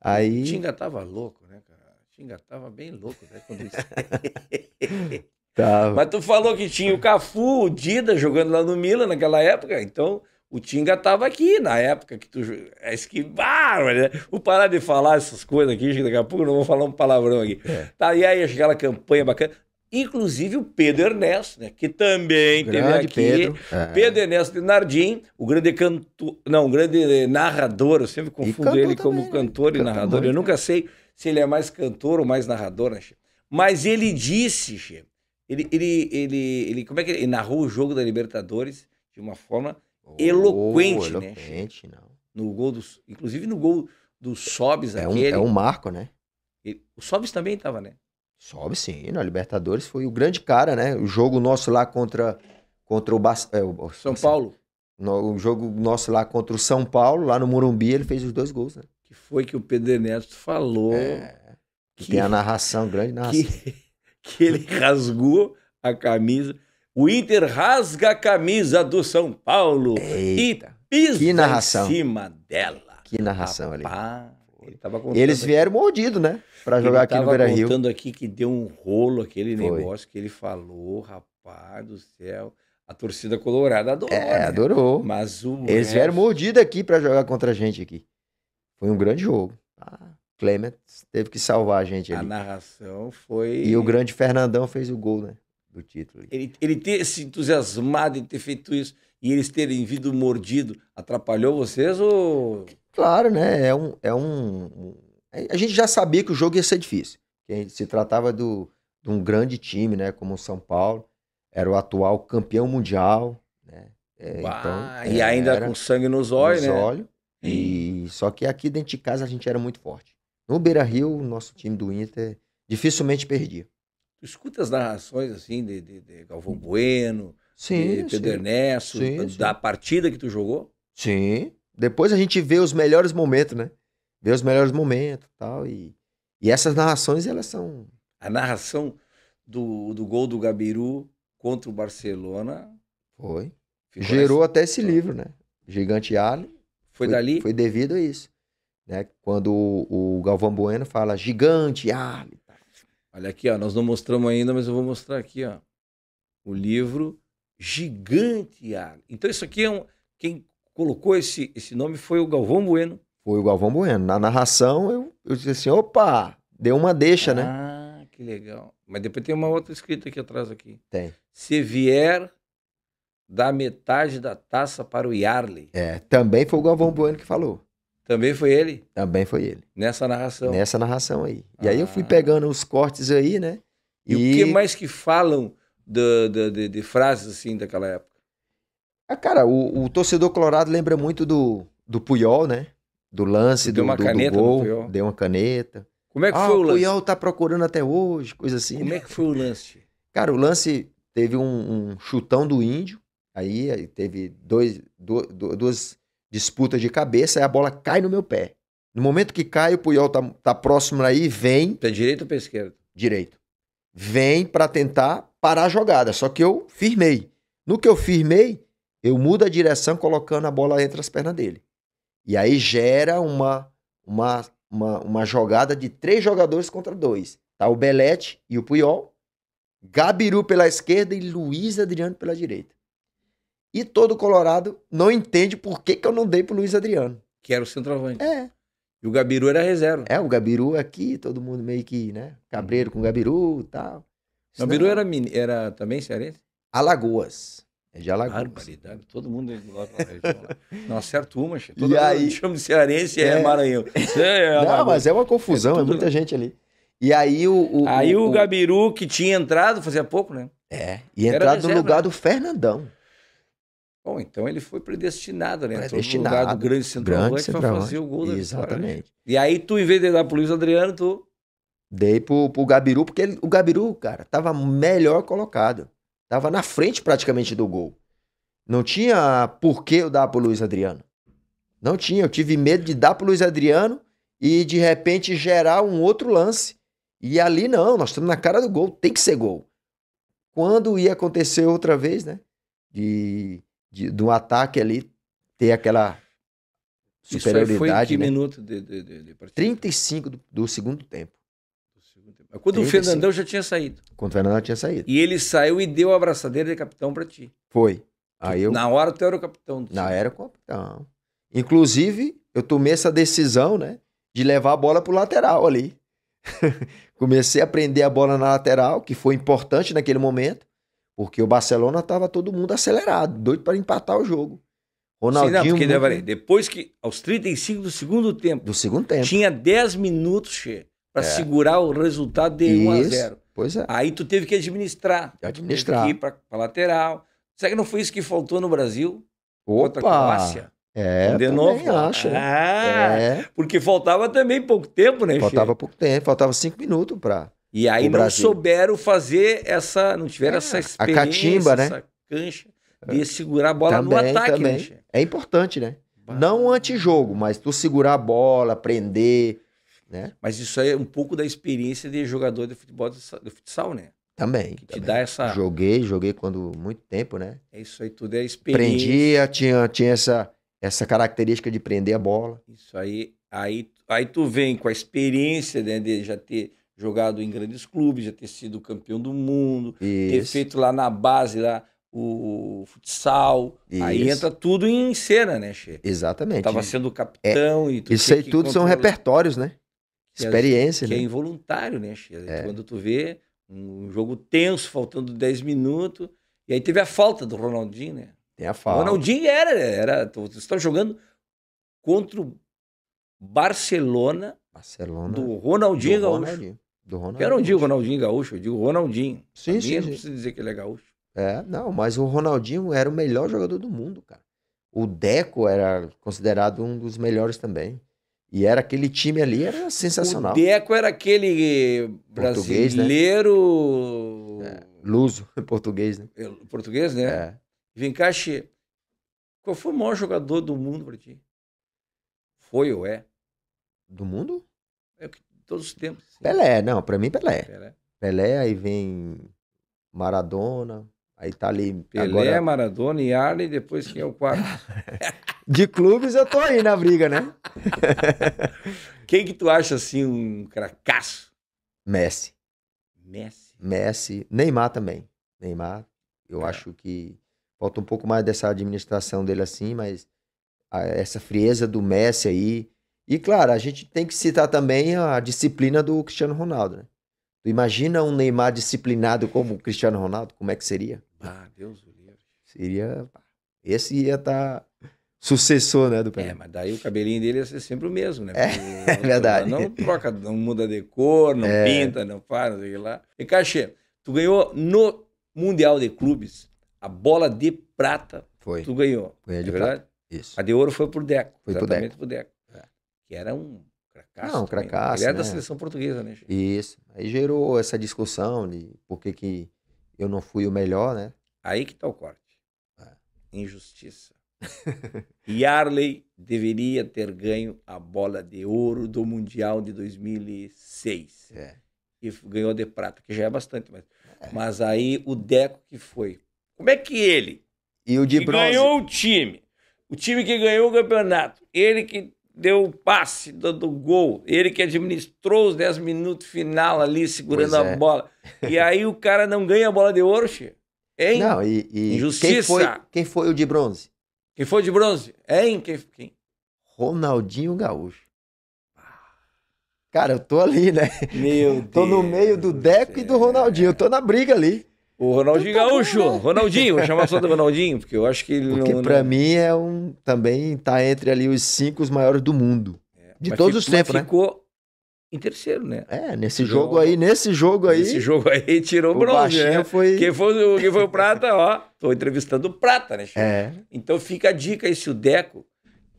Aí... O Tinga tava louco, né, cara? O Tinga tava bem louco, né? Quando isso... [laughs] tava. Mas tu falou que tinha o Cafu, o Dida jogando lá no Milan naquela época, então o Tinga tava aqui na época que tu. É isso que bárbaro, né? Vou parar de falar essas coisas aqui, daqui a pouco não vou falar um palavrão aqui. É. Tá, e aí aquela campanha bacana inclusive o Pedro Ernesto, né, que também teve aqui. Pedro, é. Pedro Ernesto de Nardim, o grande cantor, não, o grande eh, narrador, eu sempre confundo ele também, como né? cantor né? e narrador. Muito, eu nunca sei se ele é mais cantor ou mais narrador, né, Mas ele disse, che, ele, ele, ele, ele, como é que ele, ele narrou o jogo da Libertadores de uma forma oh, eloquente, né, eloquente, né? Não. No gol dos, inclusive no gol do Sobis é aquele. Um, é um marco, né? Ele, o Sobis também estava, né? Sobe
sim, na Libertadores foi o grande cara, né? O jogo nosso lá contra, contra o, é, o... São Paulo. No, o jogo nosso lá contra o São Paulo, lá no Morumbi, ele fez os dois gols,
né? Que foi que o Pedro Neto falou. É, que, tem a
narração, grande narração. Que,
[laughs] que ele rasgou a camisa. O Inter rasga a camisa do São Paulo Eita, e pisa que narração. em cima dela. Que narração Rapaz. ali. Ele tava contando Eles vieram
aqui. mordido, né? Pra jogar ele aqui no Beira Rio. Ele
contando aqui que deu um rolo aquele Foi. negócio que ele falou, rapaz do céu. A torcida colorada adorou. É, né? adorou. Mas o Eles resto... vieram
mordido aqui pra jogar contra a gente aqui. Foi um grande jogo. Ah. Clement teve que salvar a gente ali. A
narração foi. E o grande
Fernandão fez o gol, né? Do título.
Ele, ele ter se entusiasmado em ter feito isso e eles terem vindo mordido, atrapalhou vocês ou.
Claro, né? É um, é um. É, a gente já sabia que o jogo ia ser difícil. Se tratava do, de um grande time, né? Como o São Paulo. Era o atual campeão mundial, né? É, então, e era, ainda com sangue
nos olhos, nos né? Olhos,
e, só que aqui dentro de casa a gente era muito forte. No Beira Rio, nosso time do Inter dificilmente perdia.
Tu escuta as narrações assim de, de, de Galvão Bueno, Sim. De Pedro sim. Ernesto, sim, da sim. partida que tu jogou. Sim. Depois a gente vê os melhores momentos, né?
Vê os melhores momentos tal, e tal. E essas narrações, elas são.
A narração do, do gol do Gabiru contra o Barcelona. Foi.
Gerou até esse livro, né? Gigante Ali. Foi, foi dali? Foi devido a isso.
Né? Quando o, o Galvão Bueno fala Gigante Ali. Tá. Olha aqui, ó, nós não mostramos ainda, mas eu vou mostrar aqui, ó. O livro gigante águia. Então isso aqui é um quem colocou esse, esse nome foi o Galvão Bueno. Foi o Galvão
Bueno. Na narração eu, eu disse assim, opa, deu uma deixa, ah, né?
Ah, que legal. Mas depois tem uma outra escrita aqui atrás aqui. Tem. Se vier da metade da taça para o Yarley.
É, também foi o Galvão Bueno que falou.
Também foi ele?
Também foi ele.
Nessa narração. Nessa
narração aí. E ah. aí eu fui ah. pegando os cortes aí, né? E, e o que
mais que falam de, de, de, de frases assim daquela época?
Ah, cara, o, o, torcedor colorado lembra muito do, do Puyol, né? Do lance, deu do, uma do, caneta do gol, deu uma caneta. Como é que ah, foi o lance? O Puyol tá procurando até hoje, coisa assim. Como né? é
que foi o lance?
Cara, o lance teve um, um chutão do índio, aí, aí teve dois, duas disputas de cabeça, aí a bola cai no meu pé. No momento que cai, o Puyol tá, tá próximo aí, vem.
Pra direita ou pra esquerda?
Direito. Vem para tentar parar a jogada, só que eu firmei. No que eu firmei, eu mudo a direção colocando a bola entre as pernas dele. E aí gera uma, uma, uma, uma jogada de três jogadores contra dois. Tá o Belete e o Puyol, Gabiru pela esquerda e Luiz Adriano pela direita. E todo o Colorado não entende por que, que eu não dei pro Luiz Adriano. Que era o centroavante. É. E o Gabiru era reserva. É, o Gabiru aqui, todo mundo meio que, né? Cabreiro com o Gabiru e tal. Não, Biru era,
era também cearense? Alagoas. É de Alagoas. Barbaridade. Todo mundo é lá Lá. [laughs] Não acerto uma, chefe. Todo e aí... [laughs] chama de cearense é, é Maranhão. [laughs] É, é Não, mas
é uma é confusão, é, é muita gente ali. E aí o. o aí o, o,
Gabiru, que tinha entrado fazia pouco, né? É, e entrado no lugar né? do
Fernandão.
Bom, então ele foi predestinado, né? Predestinado. Entrou no lugar do grande centroavante para fazer o gol da né?
Exatamente. né?
E aí tu, em vez de dar pro Luiz Adriano, tu
Dei pro, pro Gabiru, porque ele, o Gabiru, cara, tava melhor colocado. Tava na frente praticamente do gol. Não tinha por que eu dar pro Luiz Adriano. Não tinha. Eu tive medo de dar pro Luiz Adriano e de repente gerar um outro lance. E ali não, nós estamos na cara do gol, tem que ser gol. Quando ia acontecer outra vez, né? De, de, de um ataque ali, ter aquela superioridade. Isso foi, foi que né? minuto
de, de, de partida?
35 do, do segundo tempo.
Quando o Fernandão já tinha saído.
Quando o Fernandão tinha saído.
E ele saiu e deu a abraçadeira de capitão para ti.
Foi. Aí eu... Na
hora tu era o capitão.
Do Na time. era o capitão. Inclusive, eu tomei essa decisão, né? De levar a bola pro lateral ali. [laughs] Comecei a prender a bola na lateral, que foi importante naquele momento, porque o Barcelona tava todo mundo acelerado, doido para
empatar o jogo.
Ronaldinho. Sim, não, né, muito...
depois que, aos 35 do segundo tempo. Do segundo tempo. Tinha 10 minutos, cheio para é. segurar o resultado de Isso. 1 a 0. Pois é. Aí tu teve que administrar. Administrar. Teve que ir pra lateral. Será que não foi isso que faltou no Brasil? Outra Contra a Croácia? É, de novo. acho. Ah, é. Porque faltava também pouco tempo, né, Faltava pouco tempo, faltava cinco minutos para E aí não Brasil. souberam fazer essa, não tiveram é, essa experiência, a catimba, né? essa cancha de segurar a bola também, no ataque, né, também. Né,
é importante, né? Bah. Não antijogo, mas tu segurar a bola, prender, né? Mas isso
aí é um pouco da experiência de jogador de futebol de futsal, né? Também. Que te também. dá essa.
Joguei, joguei quando muito tempo, né?
É isso aí tudo é experiência.
Prendia, tinha, tinha essa, essa característica de prender a bola.
Isso aí, aí, aí tu vem com a experiência né, de já ter jogado em grandes clubes, já ter sido campeão do mundo, isso. ter feito lá na base lá o, futsal, isso. aí entra tudo em cena, né, Che?
Exatamente. tava sendo é, capitão é, e tudo. Isso aí tudo controla... são repertórios, né? Experiência, que é né? é
involuntário, né? É. Quando tu vê um jogo tenso, faltando 10 minutos, e aí teve a falta do Ronaldinho, né? Tem a falta. O Ronaldinho era, era você estava jogando contra o Barcelona, Barcelona do Ronaldinho do Gaúcho. Ronaldinho. Do Ronaldinho. Eu não digo Ronaldinho Gaúcho, eu digo
Ronaldinho. Sim, sim. Mim,
sim. Não dizer que ele é gaúcho.
É, não, mas o Ronaldinho era o melhor jogador
do mundo, cara.
O Deco era considerado um dos melhores também. E era aquele time ali, era sensacional. O
Deco era aquele eh, né? brasileiro. Né? É,
luso, [laughs] português, né?
Português, né? É. Vem cá, Qual foi o maior jogador do mundo pra ti? Foi ou é? Do mundo? É, todos os tempos. Sim. Pelé, não, pra mim Pelé. Pelé.
Pelé, aí vem Maradona, aí tá ali. Pelé, agora...
Maradona e Arley, depois quem é o quarto? [laughs] De clubes eu tô aí na briga, né? [laughs] Quem que tu acha assim um cracaço? Messi. Messi.
Messi. Neymar também. Neymar, eu é. acho que falta um pouco mais dessa administração dele assim, mas ah, essa frieza do Messi aí. E claro, a gente tem que citar também a disciplina do Cristiano Ronaldo, né? Tu imagina um Neymar disciplinado como o Cristiano Ronaldo? Como é que seria?
Ah, Deus do livro.
Seria. Esse ia estar. Tá sucessor, né, do é, Pelé. É, mas
daí o cabelinho dele ia ser sempre o mesmo, né? É, [laughs] é verdade. Não troca, não muda de cor, não é. pinta, não faz, não sei lá. E Cachê, tu ganhou no Mundial de Clubes a bola de prata. Foi. Tu ganhou. Ganhei é de é verdade? Prata. Isso. A de ouro foi pro Deco. Foi pro Deco. Pro Deco. É. Que era um
cracaço. Não, um né? cracaço. Ele era né? da seleção portuguesa, né, Isso. Aí gerou essa discussão de por que, que eu não fui o melhor, né?
Aí que tá o corte. Injustiça Yarley [laughs] deveria ter ganho a bola de ouro do Mundial de 2006. É. E ganhou de prata, que já é bastante. Mas, é. mas aí o Deco que foi. Como é que ele. E o de que bronze. ganhou o time. O time que ganhou o campeonato. Ele que deu o passe do, do gol. Ele que administrou os 10 minutos final ali, segurando é. a bola. E [laughs] aí o cara não ganha a bola de ouro, che. Hein? Não,
e, e Injustiça. Quem foi, quem foi o de bronze?
Quem foi de bronze? É em quem, quem?
Ronaldinho Gaúcho. Cara, eu tô ali, né? Meu Deus. [laughs] tô no meio do Deco Deus. e do Ronaldinho. Eu tô na briga ali.
O Ronaldinho então tá Gaúcho. né? Ronaldinho, vou chamar só do Ronaldinho, porque eu acho que ele porque não. Porque pra não... Né?
mim é um. Também tá entre ali os cinco os maiores do mundo.
É. De mas todos fico, os tempos, né? Ficou em terceiro, né? É, nesse jogo, jogo aí, nesse jogo aí. Nesse jogo aí [laughs] tirou o bronze, né? Foi... Quem, foi, que foi o Prata, ó, tô entrevistando o Prata, né, Chico? É. Então fica a dica aí se o Deco,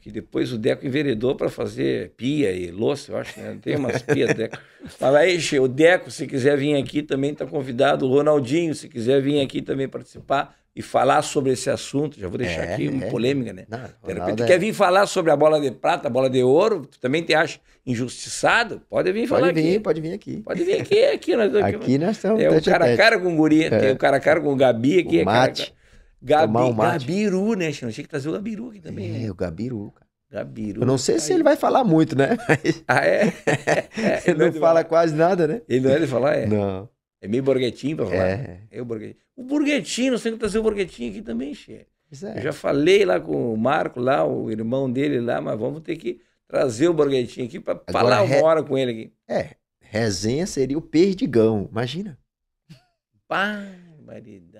que depois o Deco enveredou para fazer pia e louça, eu acho, né? Tem umas pias, Deco. [laughs] fala aí, che, o Deco, se quiser vir aqui também tá convidado, o Ronaldinho, se quiser vir aqui também participar, e falar sobre esse assunto. Já vou deixar é, aqui uma é. polêmica, né?
Não, quer é.
vir falar sobre a bola de prata, a bola de ouro, tu também te acha injustiçado? Pode vir falar pode vir, aqui.
Pode vir aqui. Pode vir aqui.
Aqui nós, aqui, aqui nós estamos. É o cara a cara com o guri, é. tem o cara a cara com o Gabi aqui. O é mate. Gabi, um mate. Gabiru, né, Eu Tinha que trazer o Gabiru aqui também. É, né? o Gabiru, cara. Gabiru. Eu não sei
se ele vai falar muito, né?
Mas... Ah, [laughs] é? ele não fala quase nada, né? Ele não é de falar, é? Não. É meio borguetinho pra falar. É. é o borguetinho. O borguetinho, não sei que trazer o borguetinho aqui também, Xê. É. Eu já falei lá com o Marco, lá, o irmão dele lá, mas vamos ter que trazer o borguetinho aqui para falar uma re... hora com ele aqui.
É, resenha seria o perdigão, imagina.
Pai, marido.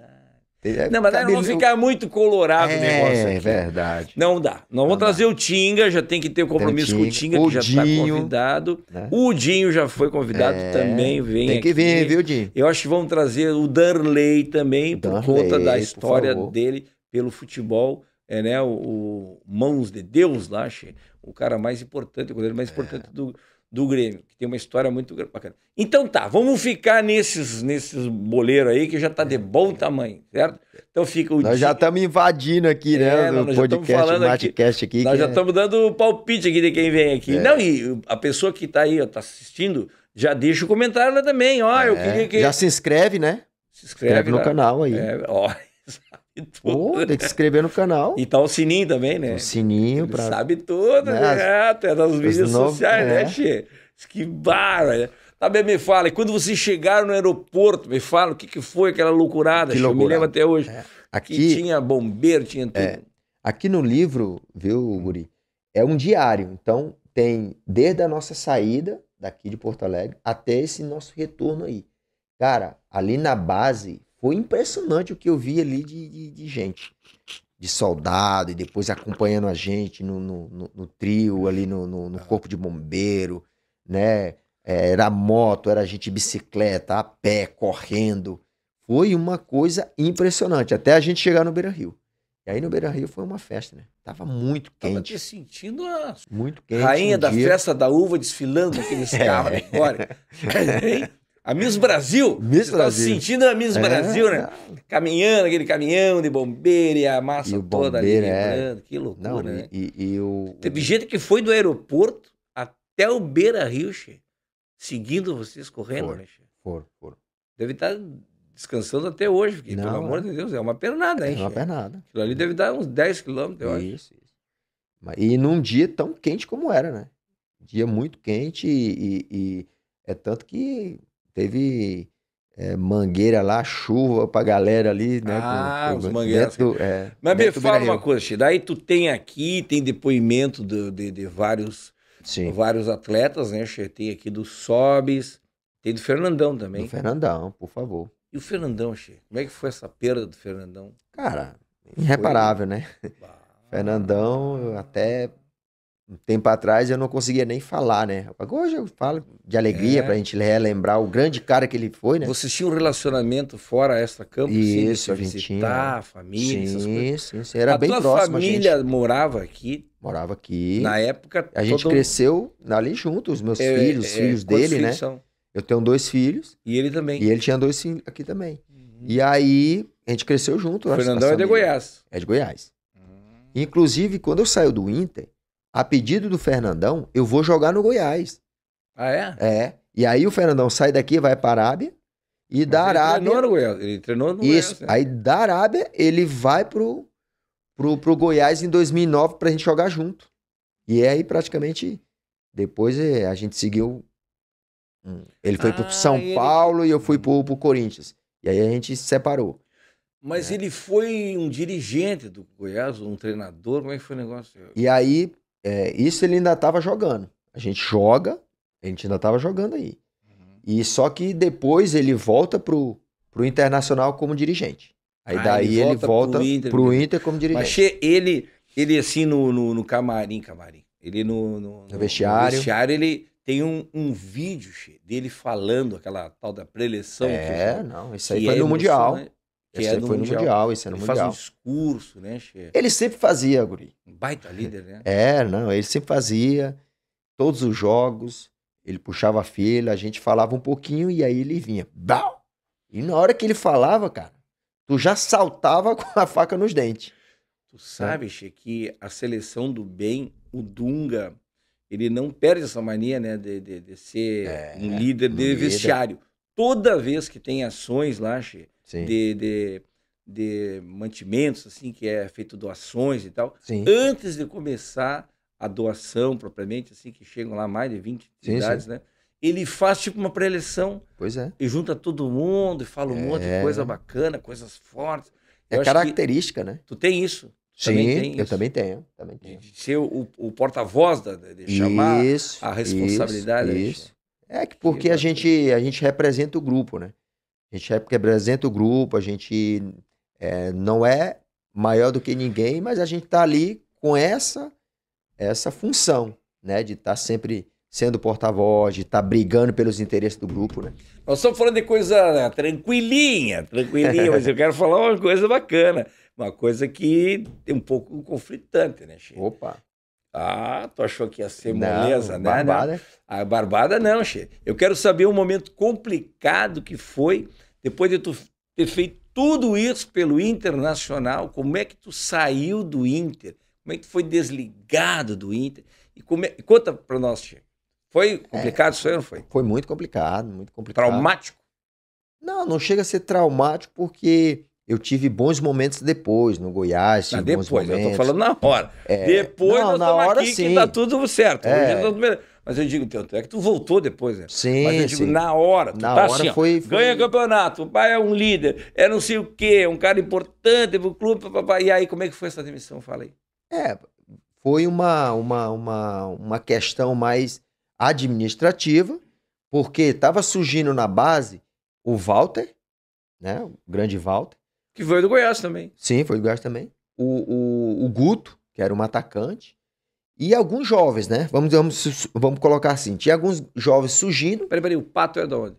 É, não, mas cabelo... não ficar muito colorado é, o negócio. É verdade. Não dá. não vou trazer dá. o Tinga, já tem que ter o um compromisso o com o Tinga, o que já está convidado. Né? O Dinho já foi convidado é, também, vem. Tem que aqui. vir, viu, Dinho? Eu acho que vamos trazer o Darley também, Darley, por conta da história dele pelo futebol. É, né, o, o Mãos de Deus lá, o cara mais importante, o goleiro mais é. importante do do Grêmio, que tem uma história muito bacana. Então tá, vamos ficar nesses, nesses boleiros aí, que já tá de bom tamanho, certo? Então fica o... Nós dia... já estamos invadindo aqui,
né, no é, não, o podcast, o aqui. Nós já estamos
é... dando palpite aqui de quem vem aqui. É. Não, e a pessoa que tá aí, ó, tá assistindo, já deixa o comentário lá também, ó, eu é. queria que... Já se
inscreve, né?
Se inscreve, inscreve no canal aí. É, ó
tudo. Oh, tem que se inscrever no canal.
E tá o sininho também, né? O sininho Ele pra... sabe tudo, né? né? Até das mídias novo... sociais, né, é. Che? Que barra, né? Tá me fala, e quando vocês chegaram no aeroporto, me fala, o que, que foi aquela loucurada, que loucurada. eu me lembro até hoje. É. Aqui que tinha bombeiro, tinha é, tudo. É.
Aqui no livro, viu, Guri, é um diário, então tem desde a nossa saída daqui de Porto Alegre até esse nosso retorno aí. Cara, ali na base foi impressionante o que eu vi ali de, de, de gente. De soldado, e depois acompanhando a gente no, no, no, no trio, ali no, no, corpo de bombeiro, né? É, era moto, era gente de bicicleta, a pé, correndo. Foi uma coisa impressionante, até a gente chegar no Beira Rio. E aí no Beira Rio
foi uma festa, né? Tava muito quente. Tava te sentindo a muito quente, rainha um da dia. festa da uva desfilando naqueles [laughs] é. agora. [laughs] A Miss Brasil. Miss tá Brasil. Tá sentindo a Miss é, Brasil, né? Caminhando, aquele caminhão de bombeiro e a massa e toda bombeiro, ali. É. Que loucura, Não, né? E, e o... Teve gente que foi do aeroporto até o Beira Rio, che, seguindo vocês correndo, for, né? Che. For, for. Deve estar tá descansando até hoje, porque, Não, pelo amor é. de Deus, é uma pernada, hein? É uma che. pernada. Aquilo ali deve dar uns 10 quilômetros, eu isso,
acho. Isso, E num dia tão quente como era, né? Dia muito quente e, e, e é tanto que teve é, mangueira lá, chuva pra galera ali, né? Ah, com, com, os mangueiras. Dentro, é, Mas me fala uma
coisa, Chico, daí tu tem aqui, tem depoimento de, de, de vários, Sim. vários atletas, né? Chico? Tem aqui do Sobes, tem do Fernandão também. Do Fernandão, por favor. E o Fernandão, Xê? como é que foi essa perda do Fernandão? Cara, irreparável, foi... né?
Bah. Fernandão, até um tempo atrás eu não conseguia nem falar, né? Hoje eu falo de alegria é. pra gente relembrar o grande cara que ele foi, né? Vocês
tinham um relacionamento fora esta campo? Isso, assim, visitar, família, sim, essas coisas. Sim, era a bem próximo. A tua família morava aqui? Morava aqui. Na época... A gente todo... cresceu ali
junto, os meus é, filhos, os é, filhos dele, filhos né? São? Eu tenho dois filhos. E ele também. E ele tinha dois filhos aqui também. Uhum. E aí, a gente cresceu junto. O né? Fernandão é de Goiás. É de Goiás. Uhum. Inclusive, quando eu saio do Inter a pedido do Fernandão, eu vou jogar no Goiás. Ah, é? É. E aí o Fernandão sai daqui, vai para a Arábia. E Mas da ele Arábia. Treinou no Goiás. Ele treinou no Goiás. Isso. Né? Aí da Arábia, ele vai pro, pro, pro Goiás em 2009 pra gente jogar junto. E é aí praticamente. Depois é, a gente seguiu. Ele foi ah, pro São ele... Paulo e eu fui pro, pro Corinthians. E aí a gente se separou.
Mas é. ele foi um dirigente do Goiás, um treinador, como é que foi o negócio?
E aí, é, isso ele ainda estava jogando. A gente joga, a gente ainda estava jogando aí. Uhum. E só que depois ele volta pro,
pro Internacional como dirigente.
Aí ah, daí ele volta, ele volta pro, Inter, pro Inter como dirigente. Mas
ele, ele assim no, no, no camarim, camarim. Ele no, no, no vestiário. No vestiário ele tem um, um vídeo che, dele falando aquela tal da preleção. É, que, não, isso aí foi é no Mundial. Né? Que esse é foi mundial. no Mundial, esse ano é ele Mundial. Faz um discurso, né, che? Ele
sempre fazia, Guri. Um
baita líder, né?
É, não, ele sempre fazia todos os jogos, ele puxava a fila, a gente falava um pouquinho e aí ele vinha. Bau! E
na hora que ele falava, cara, tu já saltava
[laughs] com a faca nos dentes. Tu sabe,
Che, que a seleção do bem, o Dunga, ele não perde essa mania, né, de, de, de ser é, um líder de líder. vestiário toda vez que tem ações lá, che, de, de, de, mantimentos, assim, que é feito doações e tal, sim. antes de começar a doação propriamente, assim, que chegam lá mais de 20 sim, sim. né? Ele faz tipo uma pré-eleição. Pois é. E junta todo mundo e fala um é. monte de é. coisa bacana, coisas fortes. É característica, né? Tu tem isso. Sim, também eu isso. também tenho. Também tenho. De, de ser o, o porta-voz, de chamar isso, a responsabilidade. Isso,
né, é que porque a gente, a gente representa o grupo, né? A gente representa o grupo, a gente é, não é maior do que ninguém, mas a gente está ali com essa essa função, né? De estar tá sempre sendo porta-voz, de estar tá brigando pelos interesses do grupo, né?
Nós estamos falando de coisa né, tranquilinha, tranquilinha, mas eu quero falar uma coisa bacana. Uma coisa que é um pouco conflitante, né, Chico? Opa! Ah, tu achou que ia ser moleza, não, né? Barbada. A ah, barbada não, che. Eu quero saber o um momento complicado que foi depois de tu ter feito tudo isso pelo Internacional, como é que tu saiu do Inter? Como é que tu foi desligado do Inter? E é... conta para nós, che. Foi complicado é, isso aí, não foi? Foi muito complicado, muito complicado. Traumático?
Não, não chega a ser traumático porque eu tive bons momentos depois, no Goiás. Tive depois, bons momentos. eu tô falando na hora. É... Depois não, nós na hora, aqui sim. que tá tudo certo. É...
Mas eu digo, é que tu voltou depois, né? Sim. Mas eu digo, sim. na hora, tu na tá hora assim, foi, foi... ganha campeonato, o pai é um líder, é não sei o quê, é um cara importante pro clube, E aí, como é que foi essa demissão? Fala aí.
É, foi uma, uma, uma, uma questão mais administrativa, porque tava surgindo na base o Walter, né? O grande Walter
que foi do Goiás também.
Sim, foi do Goiás também. O, o, o Guto, que era um atacante. E alguns jovens, né? Vamos, vamos, vamos colocar assim. Tinha alguns jovens surgindo. Peraí, peraí, o Pato é de onde?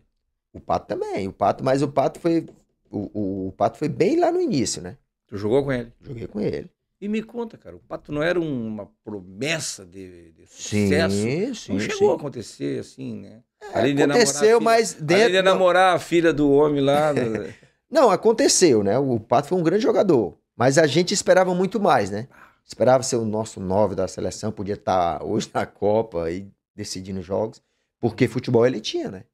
O Pato também. O Pato, mas o Pato foi. O, o, Pato foi bem lá no início, né? Tu jogou com ele? Joguei com ele.
E me conta, cara, o Pato não era uma promessa de, de sucesso? Sim, sim. Não chegou sim. a acontecer assim, né?
É, aconteceu, mas dentro.
namorar a filha do homem lá. Né? [laughs]
Não, aconteceu, né? O Pato foi um grande jogador. Mas a gente esperava muito mais, né? Esperava ser o nosso nove da seleção, podia estar hoje na Copa e decidindo
jogos. Porque futebol ele tinha, né?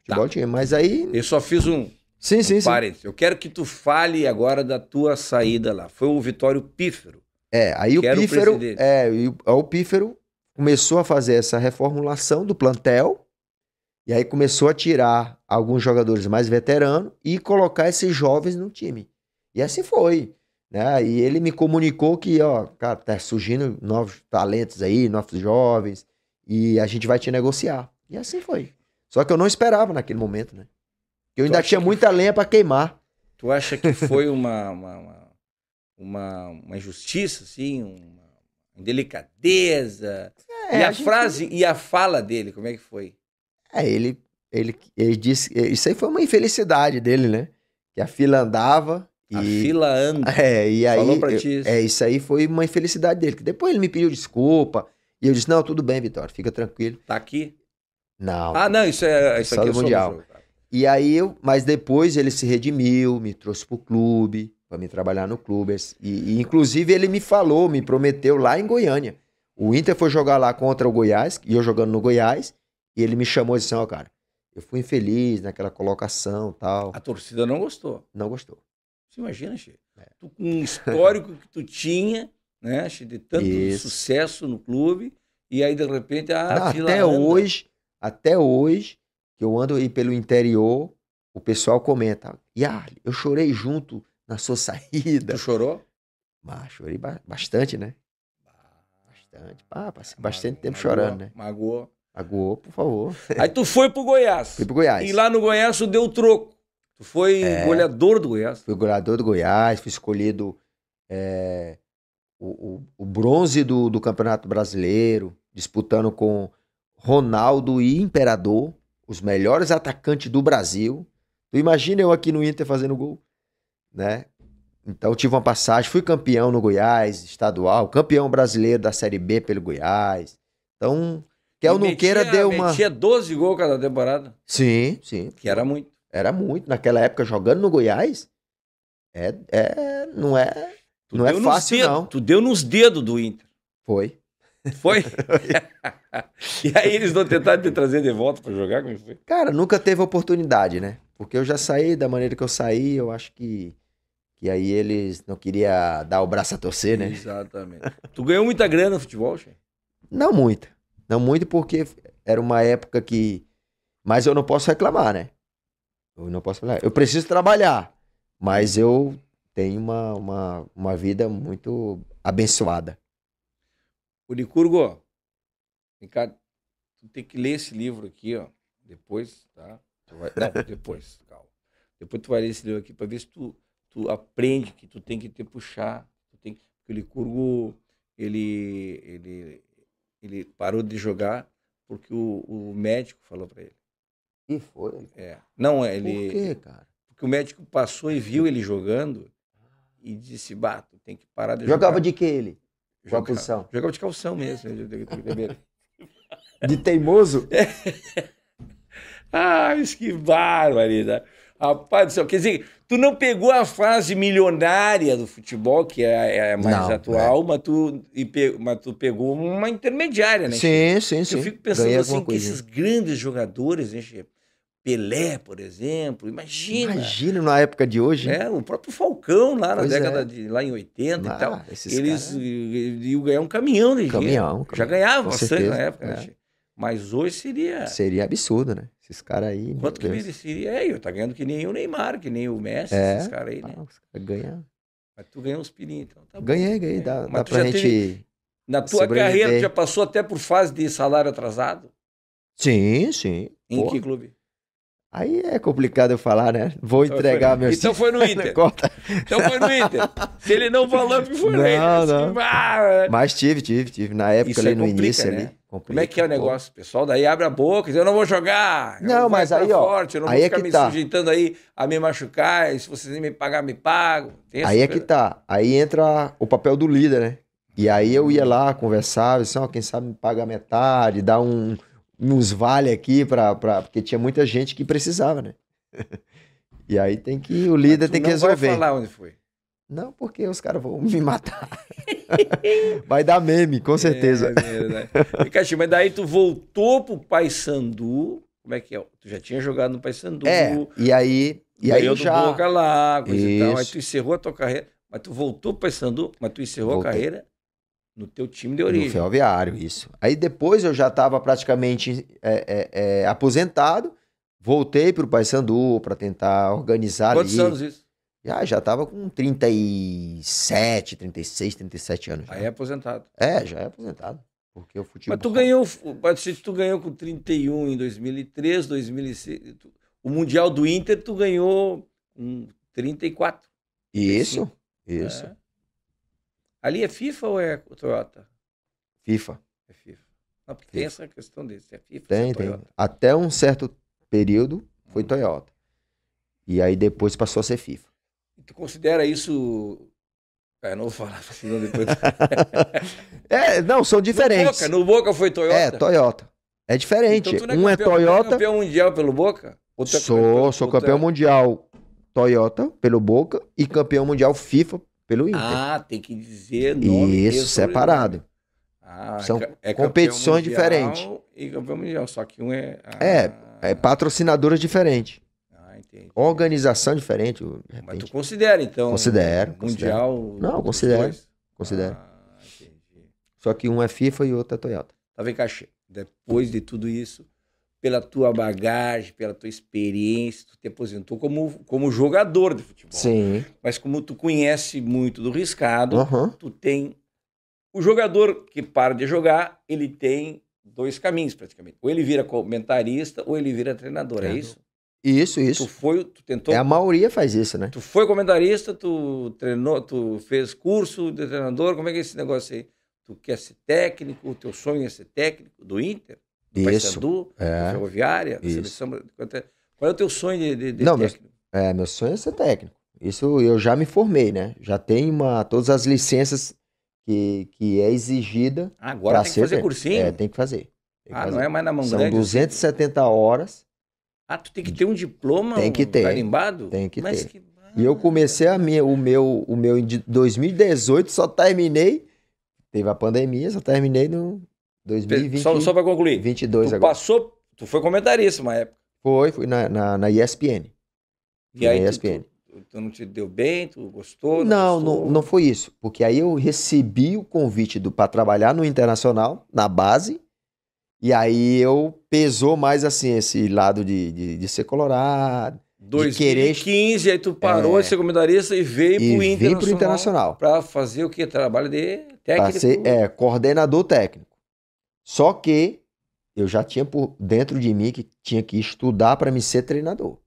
Futebol tá. tinha, mas aí. Eu só fiz um. Sim, sim, parênteses. sim. Eu quero que tu fale agora da tua saída lá. Foi um Vitório Pífero.
É, aí o Pífero. É, o é, aí o Pífero começou a fazer essa reformulação do plantel e aí começou a tirar alguns jogadores mais veteranos e colocar esses jovens no time. E assim foi. Né? E ele me comunicou que, ó, cara, tá surgindo novos talentos aí, novos jovens, e a gente vai te negociar. E assim foi. Só que eu não esperava naquele momento, né? Eu ainda tinha muita que... lenha para queimar.
Tu acha que foi uma, uma, uma, uma, uma injustiça, assim, uma delicadeza? É, e a, a gente... frase e a fala dele, como é que foi?
É, ele, ele, ele disse. Isso aí foi uma infelicidade dele, né? Que a fila andava. E, a
fila anda. [laughs] É, e aí. Falou pra ti isso. É,
isso aí foi uma infelicidade dele. Que depois ele me pediu desculpa. E eu disse: não, tudo bem, Vitória, fica tranquilo. Tá aqui? Não.
Ah, não, isso é. Isso aqui é mundial. Jogo, tá.
E aí eu. Mas depois ele se redimiu, me trouxe pro clube, para me trabalhar no clube. E, e inclusive ele me falou, me prometeu lá em Goiânia. O Inter foi jogar lá contra o Goiás, e eu jogando no Goiás. E ele me chamou e disse: assim, Ó, oh, cara, eu fui infeliz naquela colocação tal. A torcida
não gostou. Não gostou. Você imagina, Che? É. Tu, com um histórico que tu tinha, né, che, de tanto Isso. sucesso no clube, e aí de repente a fila Até anda.
hoje, até hoje, que eu ando aí pelo interior, o pessoal comenta. E eu chorei junto na sua [laughs] saída. Tu chorou? Ah, chorei ba bastante, né?
Bastante. Ah, passei bastante tempo chorando, né? Magoou.
Aguou, por favor.
Aí tu foi pro Goiás. Fui pro Goiás. E lá no Goiás tu deu o troco. Tu foi é, goleador do Goiás.
Fui goleador do Goiás, fui escolhido é, o, o, o, bronze do, do Campeonato Brasileiro, disputando com Ronaldo e Imperador, os melhores atacantes do Brasil. Tu imagina eu aqui no Inter fazendo gol, né? Então tive uma passagem, fui campeão no Goiás, estadual, campeão brasileiro da Série B pelo Goiás. Então que é o Nuqueira deu uma. Tinha
12 gols cada temporada.
Sim, sim. Que era muito. Era muito. Naquela época, jogando no Goiás, é, é, não é, tu não é fácil, não.
Tu deu nos dedos do Inter.
Foi. Foi?
[laughs] [laughs] e aí eles não tentaram te trazer de volta para jogar? Como é foi?
Cara, nunca teve oportunidade, né? Porque eu já saí da maneira que eu saí, eu acho que. E aí eles não queriam dar o braço a torcer, né?
Exatamente. tu ganhou muita grana no futebol, Che?
Não muita. Não muito porque era uma época que. Mas eu não posso reclamar, né? Eu não posso falar. Eu preciso trabalhar, mas eu tenho uma, uma, uma vida muito abençoada.
unicurgo vem cá, tu tem que ler esse livro aqui, ó. Depois, tá? Vai... Não, [laughs] depois, calma. Depois tu vai ler esse livro aqui para ver se tu, tu aprende que tu tem que te puxar. Tu tem... Porque o Licurgo, ele, ele, ele parou de jogar porque o, o médico falou para ele. E foi? É. Não, é, ele. Por quê, cara? Porque o médico passou e viu ele jogando e disse: Bato, tem que parar de Jogava jogar. Jogava de que ele? Jogava, Qual posição? Jogava de calção mesmo.
[laughs] de teimoso?
É. [laughs] ah, isso que barbaridade. Rapaz do céu. Quer dizer, Tu não pegou a fase milionária do futebol, que é, é a mais não, atual, é. Mas, tu, mas tu pegou uma intermediária, né? Sim, sim, sim. Eu fico pensando assim, que coisa. esses grandes jogadores, né, Pelé, por exemplo, imagina. Imagina
na época de hoje. É, o
próprio Falcão lá na pois década é. de lá em 80 e ah, tal. Eles cara... iam ganhar um caminhão de né, caminhão, dinheiro. Caminhão, Já ganhava bastante na época. Né, é. Né? Mas hoje seria. Seria absurdo, né? Esses caras aí. Quanto que Deus. mereceria? É, eu tá ganhando que nem o Neymar, que nem o Messi, é? esses caras aí, né? Ah, os
caras ganham.
Mas tu ganhou uns pirinhos, então tá
Ganhei, ganhei. É. Dá, dá pra gente. Teve...
Na tua carreira, tu já passou até por fase de salário atrasado?
Sim, sim. Em Pô. que clube? Aí é complicado eu falar, né? Vou então entregar meu Então foi no [laughs] Inter. então foi no Inter. Se
ele não falou, me [laughs] foi não, no Inter. Não. Assim, ah, é. Mas
tive, tive, tive. Na época, Isso ali é no complica, início, né? ali. Complica,
Como é que é o negócio? O pessoal daí abre a boca e diz, eu não vou jogar. Não, vou mas aí, forte, ó. Eu não aí vou é ficar é me tá. sujeitando aí a me machucar. E se vocês me pagar, me pago. Tem aí é que
tá. Aí entra o papel do líder, né? E aí eu ia lá, conversava, assim, ó, quem sabe me paga metade, dá um, uns vale aqui, pra, pra, porque tinha muita gente que precisava, né? [laughs] e aí tem que, o líder tem que resolver. Não vai falar onde foi. Não, porque os caras vão me matar. [laughs] [laughs] Vai dar meme, com é, certeza.
É, mas daí tu voltou pro Paysandu. Como é que é? Tu já tinha jogado no Paysandu. É,
e aí... E aí já... Boca lá,
coisa e tal. Aí tu encerrou a tua carreira. Mas tu voltou pro Paysandu, mas tu encerrou Voltei. a carreira no teu time de origem. No
ferroviário, isso. Aí depois eu já estava praticamente é, é, é, aposentado, voltei pro Paysandu para tentar organizar Quantos ali. Quantos anos isso? Já, já tava com 37, 36, 37 anos.
Já. Aí é aposentado. É, já é aposentado. Porque o futebol. Mas tu ganhou, Batista, tu ganhou com 31 em 2003, 2006. Tu, o Mundial do Inter tu ganhou com 34.
Isso, isso. É.
Ali é FIFA ou é Toyota?
FIFA. É FIFA.
Não, FIFA. tem essa questão desse, é FIFA.
Tem, é tem. Até um certo período foi hum. Toyota. E aí depois passou a ser FIFA.
E tu considera isso. É, não vou falar, senão depois. [laughs] é, não,
são diferentes. No Boca, no
Boca foi Toyota. É, Toyota.
É diferente. Então, é um é campeão, é Toyota. É
campeão mundial pelo Boca? Outro é sou, é campeão, sou campeão
mundial Toyota pelo Boca e campeão mundial FIFA pelo
Inter. Ah, tem que dizer nome. Isso, né? separado. Ah, São é competições diferentes. E campeão mundial, só que um é.
É, ah, é patrocinadoras diferentes. Entendi. Organização diferente. Mas tu
considera, então. Considero. Mundial. Considero. Não, considero.
Dois? Considero. Ah, entendi. Só que um é FIFA e outro é Toyota.
Tá vendo, Cachê? Depois de tudo isso, pela tua bagagem, pela tua experiência, tu te aposentou como, como jogador de futebol. Sim. Mas como tu conhece muito do riscado, uhum. tu tem. O jogador que para de jogar, ele tem dois caminhos praticamente. Ou ele vira comentarista ou ele vira treinador, é, é isso? Isso, isso. Tu foi, tu tentou. É, a
maioria faz isso, né? Tu
foi comentarista, tu treinou, tu fez curso de treinador, como é que é esse negócio aí? Tu quer ser técnico, o teu sonho é ser técnico do Inter,
do Paysandu, é. da Ferroviária, da seleção.
É, qual é o teu sonho de, de, de Não, técnico?
Meu, é, meu sonho é ser técnico. Isso eu já me formei, né? Já tenho uma, todas as licenças que, que é exigida. Ah, agora tem que fazer técnico. cursinho? É, tem que fazer.
Tem que ah, fazer. não é mais na mão São grande? São assim?
270 horas
ah, tu tem que ter um diploma tem que ter, carimbado? Tem que Mas ter. Que...
e eu comecei a minha, o meu, o meu em 2018, só terminei. Teve a pandemia, só terminei no 2020. Só, só
pra concluir. 22 tu agora. Passou, tu foi comentarista uma época.
Foi, fui na, na, na ESPN. E aí, na ESPN.
Tu, tu, não te deu bem, tu gostou? Não,
não, gostou? não, não foi isso. Porque aí eu recebi o convite para trabalhar no Internacional, na base, e aí eu pesou mais assim esse lado de, de, de ser colorado. 2015,
querer... aí tu parou é, de ser comentarista e veio e pro Internacional. Veio pro Internacional. Pra fazer o que? Trabalho de técnico? Ser,
é, coordenador técnico. Só que eu já tinha por dentro de mim que tinha que estudar para me ser treinador.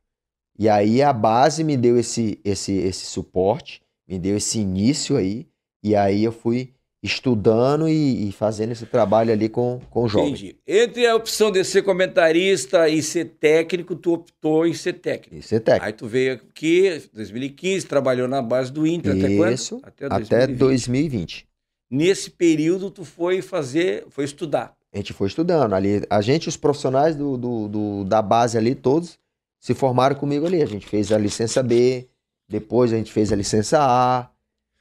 E aí a base me deu esse, esse, esse suporte, me deu esse início aí, e aí eu fui estudando e, e, fazendo esse trabalho ali com, com o jovem. Entendi.
Entre a opção de ser comentarista e ser técnico, tu optou em ser técnico. E ser técnico. Aí tu veio aqui, 2015, trabalhou na base do Inter, até quando? Isso, até, até 2020.
2020.
Nesse período, tu foi fazer, foi estudar.
A gente foi estudando ali. A gente, os profissionais do, do, do da base ali, todos, se formaram comigo ali. A gente fez a licença B, depois a gente fez a licença A.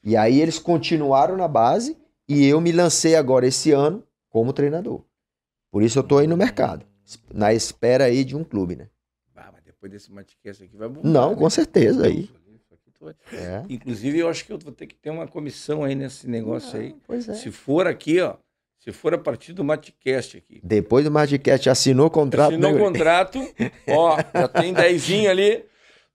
E aí eles continuaram na base e eu me lancei agora esse ano como treinador. Por isso eu tô aí no mercado, na espera aí de um clube, né?
Ah, mas depois desse Matiquense aqui vai bombar, Não, né? com certeza aí. É. Inclusive, eu acho que eu vou ter que ter uma comissão aí nesse negócio ah, aí. Pois é. Se for aqui, ó. Se for a partir do Matcast aqui.
Depois do Matcast, assinou o
contrato. Assinou o né? contrato, ó, já tem dezinho ali.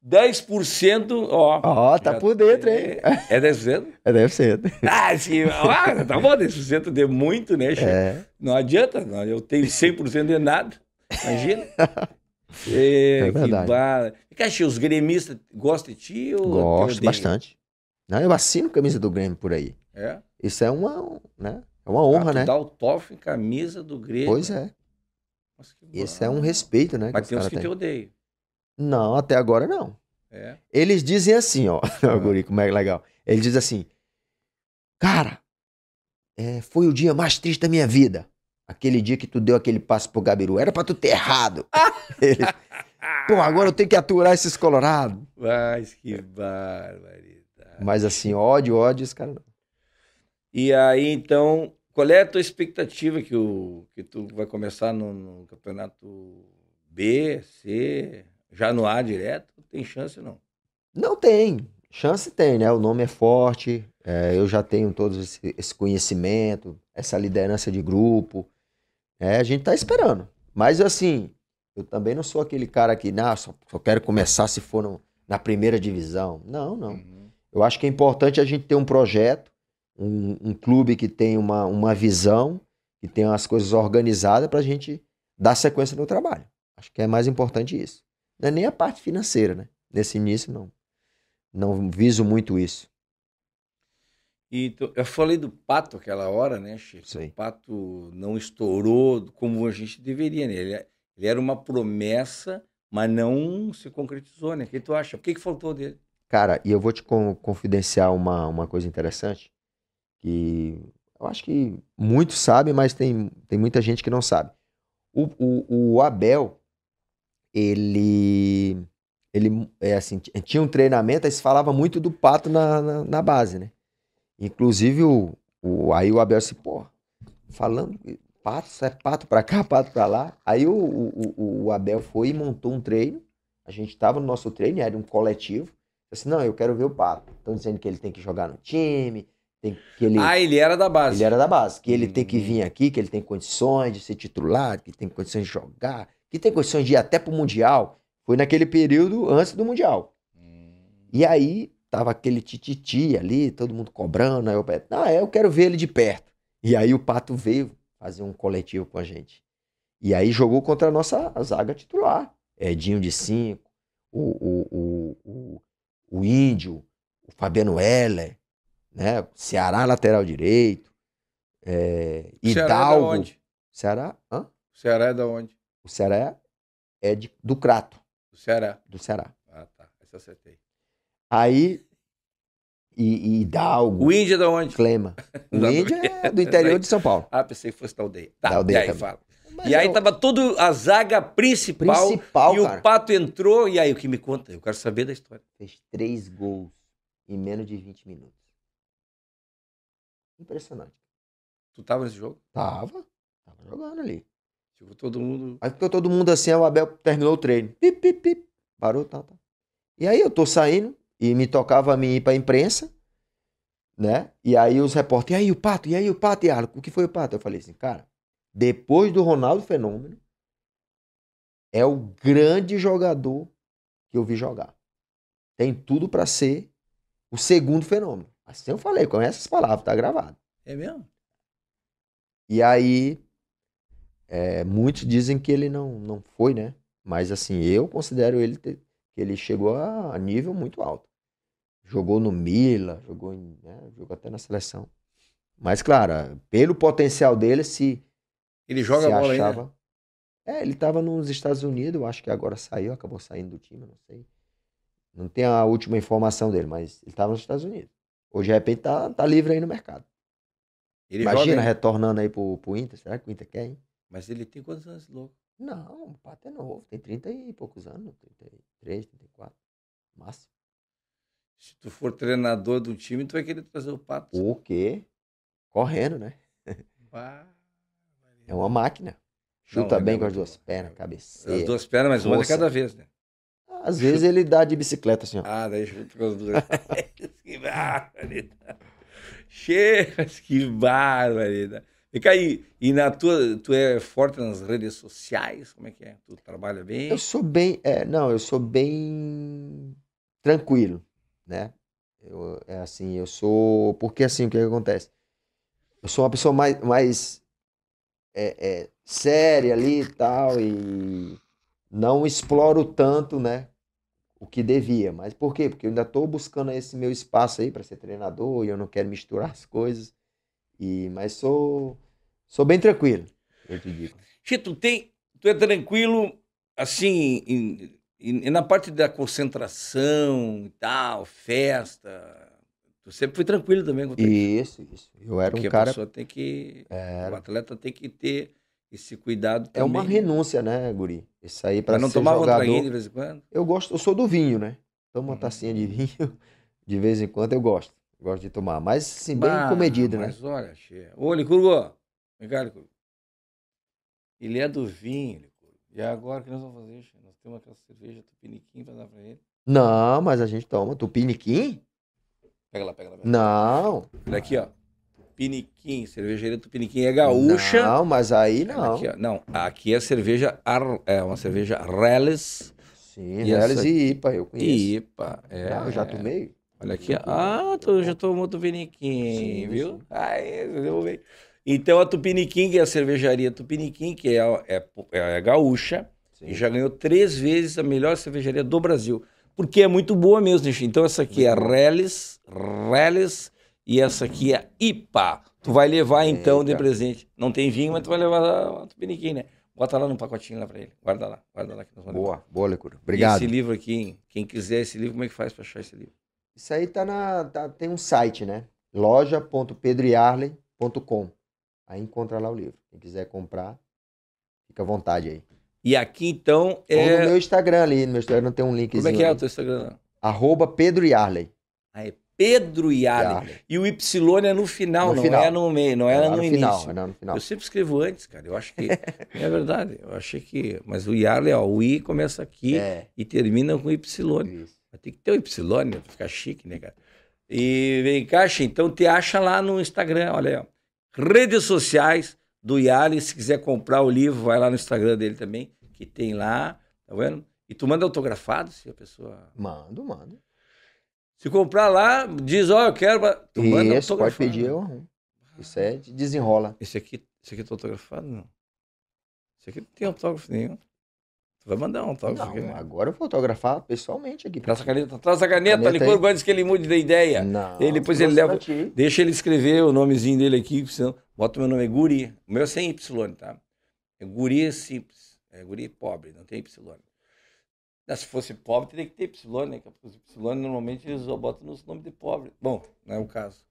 10%, ó. oh, tá por dentro, hein? É, 10%?
É 10%. [laughs]
É ah, sim, ah, tá bom, 10% de muito, né, Chico? É. Não adianta, não, eu tenho 100% de nada, imagina. [laughs] é, é verdade. Bala. É Cachê, os gremistas gostam de ti? Ou Gosto bastante.
Não, eu assino camisa do Grêmio por aí. É? Isso é uma, né? É uma honra, ah, né? Dar
autógrafo em camisa do Grêmio. Pois é.
Nossa, Isso é um respeito, né? Mas tem uns que tem. te odeiam. Não, até agora não. É. Eles dizem assim, ó, [laughs] ah. Guri, como é, é legal. Eles dizem assim, cara, é, foi o dia mais triste da minha vida. Aquele dia que tu deu aquele passo pro Gabiru. Era pra tu ter errado. [laughs] Pô, agora eu tenho que aturar esses colorados. Mas
que barbaridade.
Mas assim, ódio, ódio, esse cara não.
E aí, então, qual é a tua expectativa que, o, que tu vai começar no, no campeonato B, C? já no ar direto, tem chance não?
Não tem. Chance tem, né? O nome é forte, é, eu já tenho todo esse, esse conhecimento, essa liderança de grupo. É, a gente tá esperando. Mas assim, eu também não sou aquele cara que, não, só, só quero começar se for no, na primeira divisão. Não, não. Uhum. Eu acho que é importante a gente ter um projeto, um, um clube que tem uma, uma visão, que tem as coisas organizadas para a gente dar sequência no trabalho. Acho que é mais importante isso. Não é nem a parte financeira, né? Nesse início, não. Não viso muito isso.
E tu, eu falei do pato aquela hora, né, Chico? Sim. O pato não estourou como a gente deveria, né? Ele, é, ele era uma promessa, mas não se concretizou, né? O que tu acha? O que, que faltou dele?
Cara, e eu vou te confidenciar uma, uma coisa interessante, que eu acho que muitos sabem, mas tem, tem muita gente que não sabe.
O, o,
o Abel, ele ele é assim, eh, tinha um treinamento, aí se falava muito do pato na, na, na base, né? Inclusive o, o aí o Abel se assim, pô, falando pato, é pato para cá, [laughs] pato para lá. Aí o, o, o, Abel foi e montou um treino. A gente estava no nosso treino, era um coletivo. Assim, não, eu quero ver o pato. Estão dizendo que ele tem que jogar no time, tem que ele Ah, ele era da base. Ele era da base, que ele hum. tem que uhum. vir aqui, que ele tem condições de ser titular, que tem condições de jogar que tem condições de ir até pro Mundial, foi naquele período antes do Mundial. Hum. E aí tava aquele tititi ali, todo mundo cobrando. Aí eu falei, ah, eu quero ver ele de perto. E aí o Pato veio fazer um coletivo com a gente. E aí jogou contra a nossa zaga titular. Edinho de 5, o, o, o, o, Índio, o Fabiano Heller, né? Ceará lateral direito, é, Ceará É da onde? Ceará?
Hã? Ceará é da onde? O
Ceará é de, do Crato. Do Ceará. Do Ceará.
Ah, tá. Essa acertei.
Aí. E, e Hidalgo. O Índia é de onde? Clema. [laughs] O Índia é do interior de São Paulo.
Ah, pensei que fosse da aldeia. Tá, da aldeia e aí também. fala. Mas e aí eu... tava tudo a zaga principal. principal e cara. o Pato entrou. E aí, o que me conta? Eu quero saber da história. Fez três gols em menos de 20 minutos. Impressionante. Tu tava nesse jogo?
Tava. Tava jogando ali. Tipo, todo mundo. Aí ficou todo mundo assim, aí o Abel terminou o treino. Pip, pip, pip. Parou, tal, tá, tal. Tá. E aí eu tô saindo e me tocava a mim ir pra imprensa, né? E aí os repórteres, e aí o Pato, e aí o Pato, e aí, o que foi o Pato? Eu falei assim, cara, depois do Ronaldo Fenômeno, é o grande jogador que eu vi jogar. Tem tudo para ser o segundo fenômeno. Assim eu falei, com essas palavras, tá gravado. É mesmo? E aí é, muitos dizem que ele não, não foi, né? Mas assim, eu considero ele que ele chegou a nível muito alto. Jogou no Mila, jogou, em, né? jogou até na seleção. Mas, claro, pelo potencial dele, se. Ele joga se bola achava... Aí, né? É, ele estava nos Estados Unidos, acho que agora saiu, acabou saindo do time, não sei. Não tem a última informação dele, mas ele estava nos Estados Unidos. Hoje, de repente, tá, tá livre aí no mercado. Ele Imagina joga, retornando aí pro, pro Inter. Será que o Inter quer, hein?
Mas ele tem quantos anos, louco? Não, o Pato é novo, tem 30 e poucos anos, 33, 34, máximo. Se tu for treinador do time, tu vai querer trazer o Pato.
O quê? Correndo, né? é uma máquina. Chuta Não, é bem com as duas pernas,
cabeceira.
As duas pernas, mas uma de cada vez, né? Às vezes ele dá de bicicleta, assim, ó. Ah, daí
chuta com as duas. [laughs] que barbaridade. Chega, que barbaridade. E aí, e na tua, tu é forte nas redes sociais? Como é que é? Tu trabalha bem? Eu
sou bem, é, não, eu sou bem tranquilo, né? Eu, é assim, eu sou, porque assim, o que, é que acontece? Eu sou uma pessoa mais, mais é, é, séria ali e tal, e não exploro tanto, né? O que devia. Mas por quê? Porque eu ainda estou buscando esse meu espaço aí para ser treinador e eu não quero misturar as coisas. E, mas sou Sou bem tranquilo, eu te digo.
Chito, tem, tu é tranquilo, assim, em, em, na parte da concentração e tal, festa. Tu sempre foi tranquilo também. Com isso,
isso, isso. Eu era Porque um cara... a pessoa
tem que... Era. O atleta tem que ter esse cuidado também. É uma
renúncia, né, guri? Isso aí para não tomar jogador... um de vez em quando? Eu gosto, eu sou do vinho, né? Toma uma hum. tacinha de vinho de vez em quando, eu gosto. Gosto de tomar, mas assim, bem bah, comedido, mas né? Mas
olha, cheia. Ô, Licurgo, Obrigado, Ele é do vinho, ele, é E agora o que nós vamos fazer, Nós temos aquela cerveja tupiniquim pra dar pra ele.
Não, mas a gente toma tupiniquim? Pega lá, pega lá. Pega Não.
Olha aqui, ó. Tupiniquim, cervejaria Tupiniquim é gaúcha. Não,
mas aí não. Aqui, não,
aqui é cerveja ar, é uma cerveja Reles. Sim, e Reles essa... e IPA, eu conheço. IPA, é. Ah, eu já tomei. Olha aqui, ah, tu já tomou Tupiniquim, Sim, viu? Aí, você deu então a Tupiniquim, que é a cervejaria Tupiniquim, que é, a, é, é a é gaúcha, Sim. e já ganhou três vezes a melhor cervejaria do Brasil. Porque é muito boa mesmo, gente. Então essa aqui é a Reles, Reles, e essa aqui é a IPA. Tu vai levar então Eita. de presente. Não tem vinho, mas tu vai levar a, a Tupiniquim, né? Bota lá no pacotinho lá pra ele. Guarda lá, guarda lá. Que nós vamos boa, levar. boa, Lecura. Obrigado. E esse livro aqui, quem quiser esse livro, como é que faz pra achar esse livro?
Isso aí tá na. Tá, tem um site, né? loja.pedroyarley.com Aí encontra lá o livro. Quem quiser comprar, fica à vontade aí.
E aqui então é. Ou no meu
Instagram ali, no meu Instagram tem um linkzinho. Como é que é o teu Instagram? Arroba Pedro Yarley.
Ah, é Pedro Yarley. Yarley. E o Y é no final, no não final. é no meio,
não é, é no, no início. Final, é no final. Eu
sempre escrevo antes, cara. Eu acho que. [laughs] é verdade. Eu achei que. Mas o Yarley, ó, o I começa aqui é. e termina com Y. Isso. Mas tem que ter o um Y, né? Pra ficar chique, né, cara? E vem Caixa, então te acha lá no Instagram, olha aí, ó redes sociais do Yali. Se quiser comprar o livro, vai lá no Instagram dele também, que tem lá, tá vendo? E tu manda autografado, se a pessoa. Mando, mando. Se comprar lá, diz, ó, oh, eu quero. Tu Isso, manda autografado. pode pedir, eu arrumo. Isso é, desenrola. Esse aqui, esse aqui tá autografado, não. Esse aqui não tem autógrafo nenhum. Vai mandar um toque. Tá? Não, agora eu vou fotografar pessoalmente aqui. Traz a caneta, traz a caneta, caneta licor, antes que ele mude de ideia. Não. Ele, depois ele leva. Deixa ele escrever o nomezinho dele aqui, senão. Bota o meu nome, é Guri. O meu é sem Y, tá? É Guri simples. É Guri pobre, não tem Y. Se fosse pobre, teria que ter Y, né? Porque Y normalmente eles botam nos nomes de pobre. Bom, não é o caso.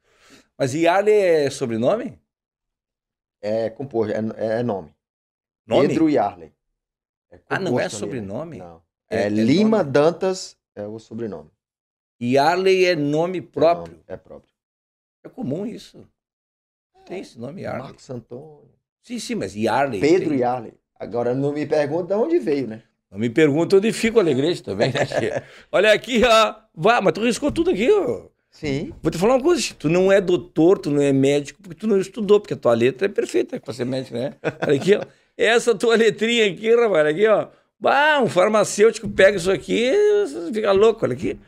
Mas Yale é sobrenome? É composto, é, é nome. Nome? Pedro Yarley. É ah, não é né? sobrenome?
Não. É, é, é, Lima nome? Dantas é o sobrenome.
E Arley é nome é próprio? Nome, é próprio.
É comum isso. Tem
esse nome, Arley. Marcos Antônio. Sim, sim, mas Arley. Pedro tem... Arley. Agora não me pergunta de onde veio, né? Não me pergunta onde fica o Alegrete também, né, tia? [laughs] Olha aqui, ó. Vá, mas tu riscou tudo aqui, ó. Sim. Vou te falar uma coisa, tu não é doutor, tu não é médico, porque tu não estudou, porque a tua letra é perfeita pra ser médico, né? Olha aqui, ó. Essa tua letrinha aqui, rapaz, aqui, ó. Bah, um farmacêutico pega isso aqui, fica louco, olha aqui.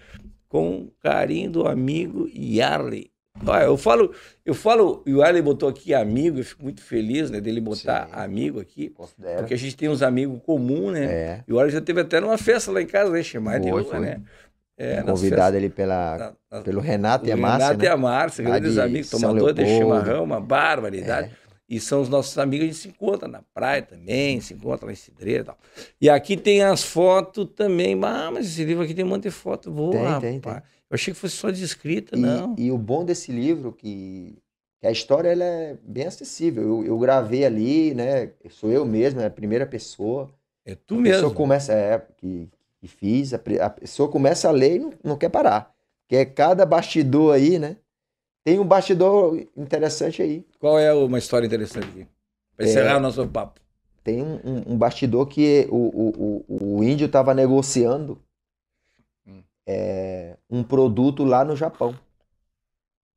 Com carinho do amigo Yarley. Ah, eu falo, eu falo, o Yarley botou aqui amigo, eu fico muito feliz, né, dele botar Sim, amigo aqui. Porque a gente tem uns amigos comuns, né? É. E o Yarley já teve até numa festa lá em casa, né, chamada de Uva, né? É, convidado ele
pela, na, na, pelo Renato e a Márcia. Renato né? e a Márcia, grandes amigos, tomador de chimarrão, uma
barbaridade. É. E são os nossos amigos, a gente se encontra na praia também, se encontra em cidreira e tal. E aqui tem as fotos também. Ah, mas esse livro aqui tem um monte de foto boa, tem, Tem, tem. Eu achei que fosse só de escrita,
e, não. E o bom desse livro, que, que a história ela é bem acessível. Eu, eu gravei ali, né? Sou eu mesmo, é a primeira pessoa. É tu a mesmo. Pessoa começa, é, que, que fiz, a, a pessoa começa a ler e não, não quer parar. Que é cada bastidor aí, né? Tem um bastidor interessante aí.
Qual é uma história interessante aqui? Para encerrar é. o nosso papo.
Tem um, um, um bastidor que o, o, o, o índio estava negociando hum. é, um produto lá no Japão.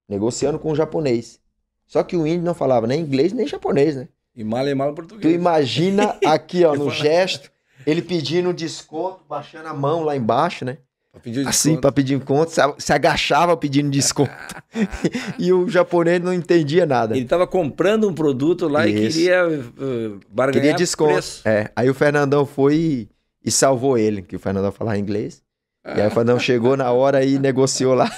Negociando com o japonês. Só que o índio não falava nem inglês nem japonês, né? E mal e mal português. Tu imagina [laughs] aqui, ó, no gesto, ele pedindo desconto, baixando a mão lá embaixo, né? Pra assim, para pedir encontro, se agachava pedindo desconto. Ah. [laughs] e o japonês não entendia nada. Ele estava
comprando um produto lá Isso. e queria uh, barganhar queria desconto. preço.
É. Aí o Fernandão foi e, e salvou ele, que o Fernandão falava inglês. E aí o Fernandão ah. chegou na hora e [laughs] negociou lá.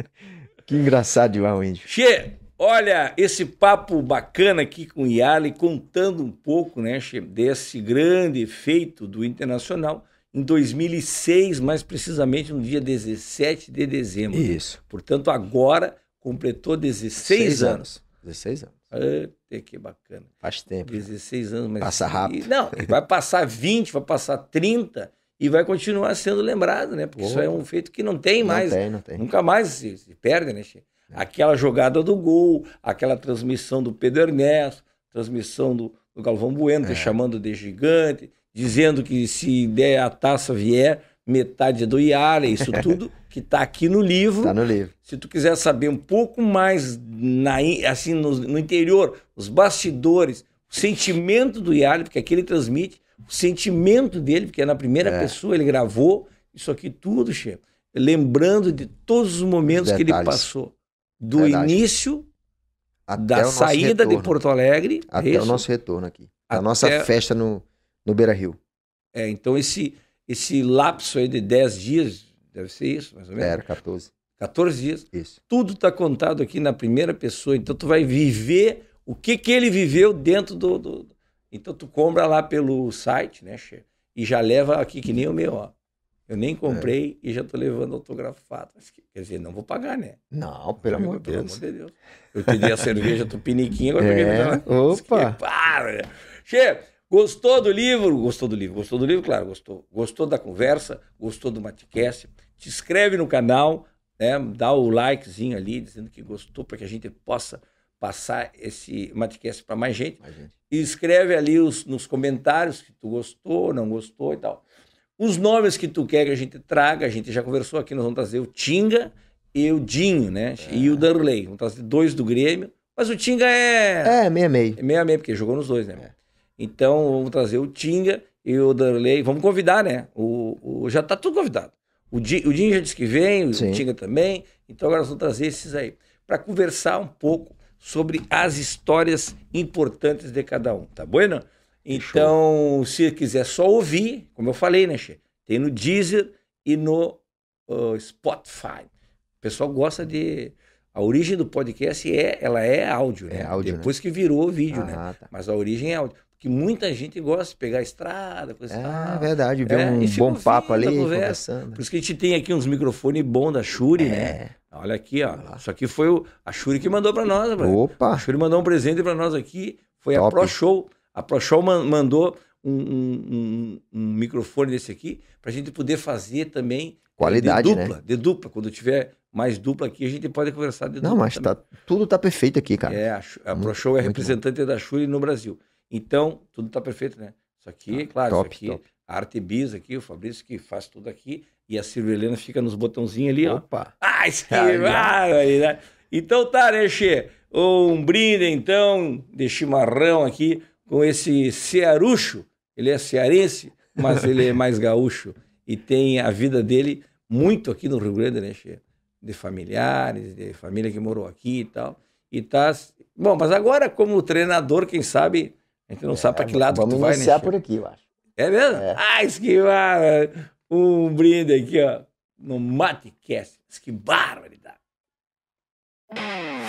[laughs] que engraçado demais o índio.
Che, olha, esse papo bacana aqui com o Yali, contando um pouco né, che, desse grande feito do Internacional em 2006, mais precisamente no dia 17 de dezembro. Né? Isso. Portanto, agora completou 16 anos. anos. 16 anos. Até que bacana. Faz tempo. 16 anos, mas. Passa rápido. E, não, vai passar 20, vai passar 30 e vai continuar sendo lembrado, né? Porque isso é um feito que não tem mais. Não tem, não tem. Nunca mais se, se perde, né, Che? É. Aquela jogada do gol, aquela transmissão do Pedro Ernesto, transmissão do, do Galvão Bueno, é. chamando de gigante dizendo que se der a taça vier, metade é do Iara, isso [laughs] tudo que está aqui no livro. Está no livro. Se tu quiser saber um pouco mais, na, assim, no, no interior, os bastidores, o sentimento do Iara, porque aqui ele transmite, o sentimento dele, porque é na primeira é. pessoa ele gravou isso aqui tudo, Che. Lembrando de todos os momentos que ele passou. Do Verdade. início, Até da saída retorno. de Porto Alegre. Até é isso. o nosso retorno aqui. A nossa festa
no no Beira Rio.
É, então esse, esse lapso aí de 10 dias, deve ser isso, mais ou menos? Era, 14. 14 dias. Isso. Tudo está contado aqui na primeira pessoa. Então tu vai viver o que, que ele viveu dentro do, do... Então tu compra lá pelo site, né, chefe? E já leva aqui que nem o meu, ó. Eu nem comprei é. e já tô levando autografado. Quer dizer, não vou pagar, né? Não, pelo, amor, de Deus. Pelo amor de Deus. Eu pedi a cerveja tu piniquinho, agora é. peguei. Opa! [laughs] Para! Né? Che, Gostou do livro? Gostou do livro? Gostou do livro? Claro, gostou. Gostou da conversa? Gostou do Matcast? Te inscreve no canal, né? dá o likezinho ali dizendo que gostou para que a gente possa passar esse Matcast para mais gente. mais gente. E escreve ali os, nos comentários que tu gostou, não gostou e tal. Os nomes que tu quer que a gente traga, a gente já conversou aqui, nós vamos trazer o Tinga e o Dinho, né? É. E o Darley. Vamos trazer dois do Grêmio. Mas o Tinga é. É, meia-meia. É meia-meia, porque jogou nos dois, né? É. Então, vamos trazer o Tinga e o Darley. Vamos convidar, né? O, o já está tudo convidado. O, Di, o Dinho já disse que vem, o Tinga também. Então, agora nós vamos trazer esses aí. Para conversar um pouco sobre as histórias importantes de cada um, tá bueno? Então, Show. se quiser só ouvir, como eu falei, né, Che? Tem no Deezer e no uh, Spotify. O pessoal gosta de. A origem do podcast é, ela é áudio, né? É áudio. Né? Depois né? que virou vídeo, ah, né? Tá. Mas a origem é áudio que muita gente gosta de pegar a estrada, coisa É tal. verdade, ver é, um bom papo ali, conversando. Por isso que a gente tem aqui uns microfones bons da Shuri, né? é. né? Olha aqui, ó. Isso aqui foi o, a Shuri que mandou para nós, Opa! A Shuri mandou um presente para nós aqui, foi Top. a Pro Show. A Pro Show mandou um, um, um, microfone desse aqui para a gente poder fazer também eh, qualidade, de né? dupla, né? de dupla. Quando tiver mais dupla aqui, a gente pode conversar de Não, dupla. Não, mas tá,
tudo tá perfeito aqui, cara. É,
a, a Pro Show é representante bom. da Shuri no Brasil. Então, tudo está perfeito, né? Isso aqui, ah, claro, top, isso aqui, top. a Arte Bis aqui, o Fabrício que faz tudo aqui, e a Silvia Helena fica nos botãozinhos ali, Opa. ó. Ah, isso aqui, aí, né? Então tá, né, Xê? Um brinde, então, de chimarrão aqui com esse cearucho. Ele é cearense, mas [laughs] ele é mais gaúcho. E tem a vida dele muito aqui no Rio Grande, né, Xê? De familiares, de família que morou aqui e tal. E tá... Bom, mas agora como treinador, quem sabe a gente não é, sabe para que lado vamos que tu vai. Vamos né, iniciar por aqui, eu acho. É mesmo? É. Ah, esquivar! Um brinde aqui, ó. No ele dá. barbaridade!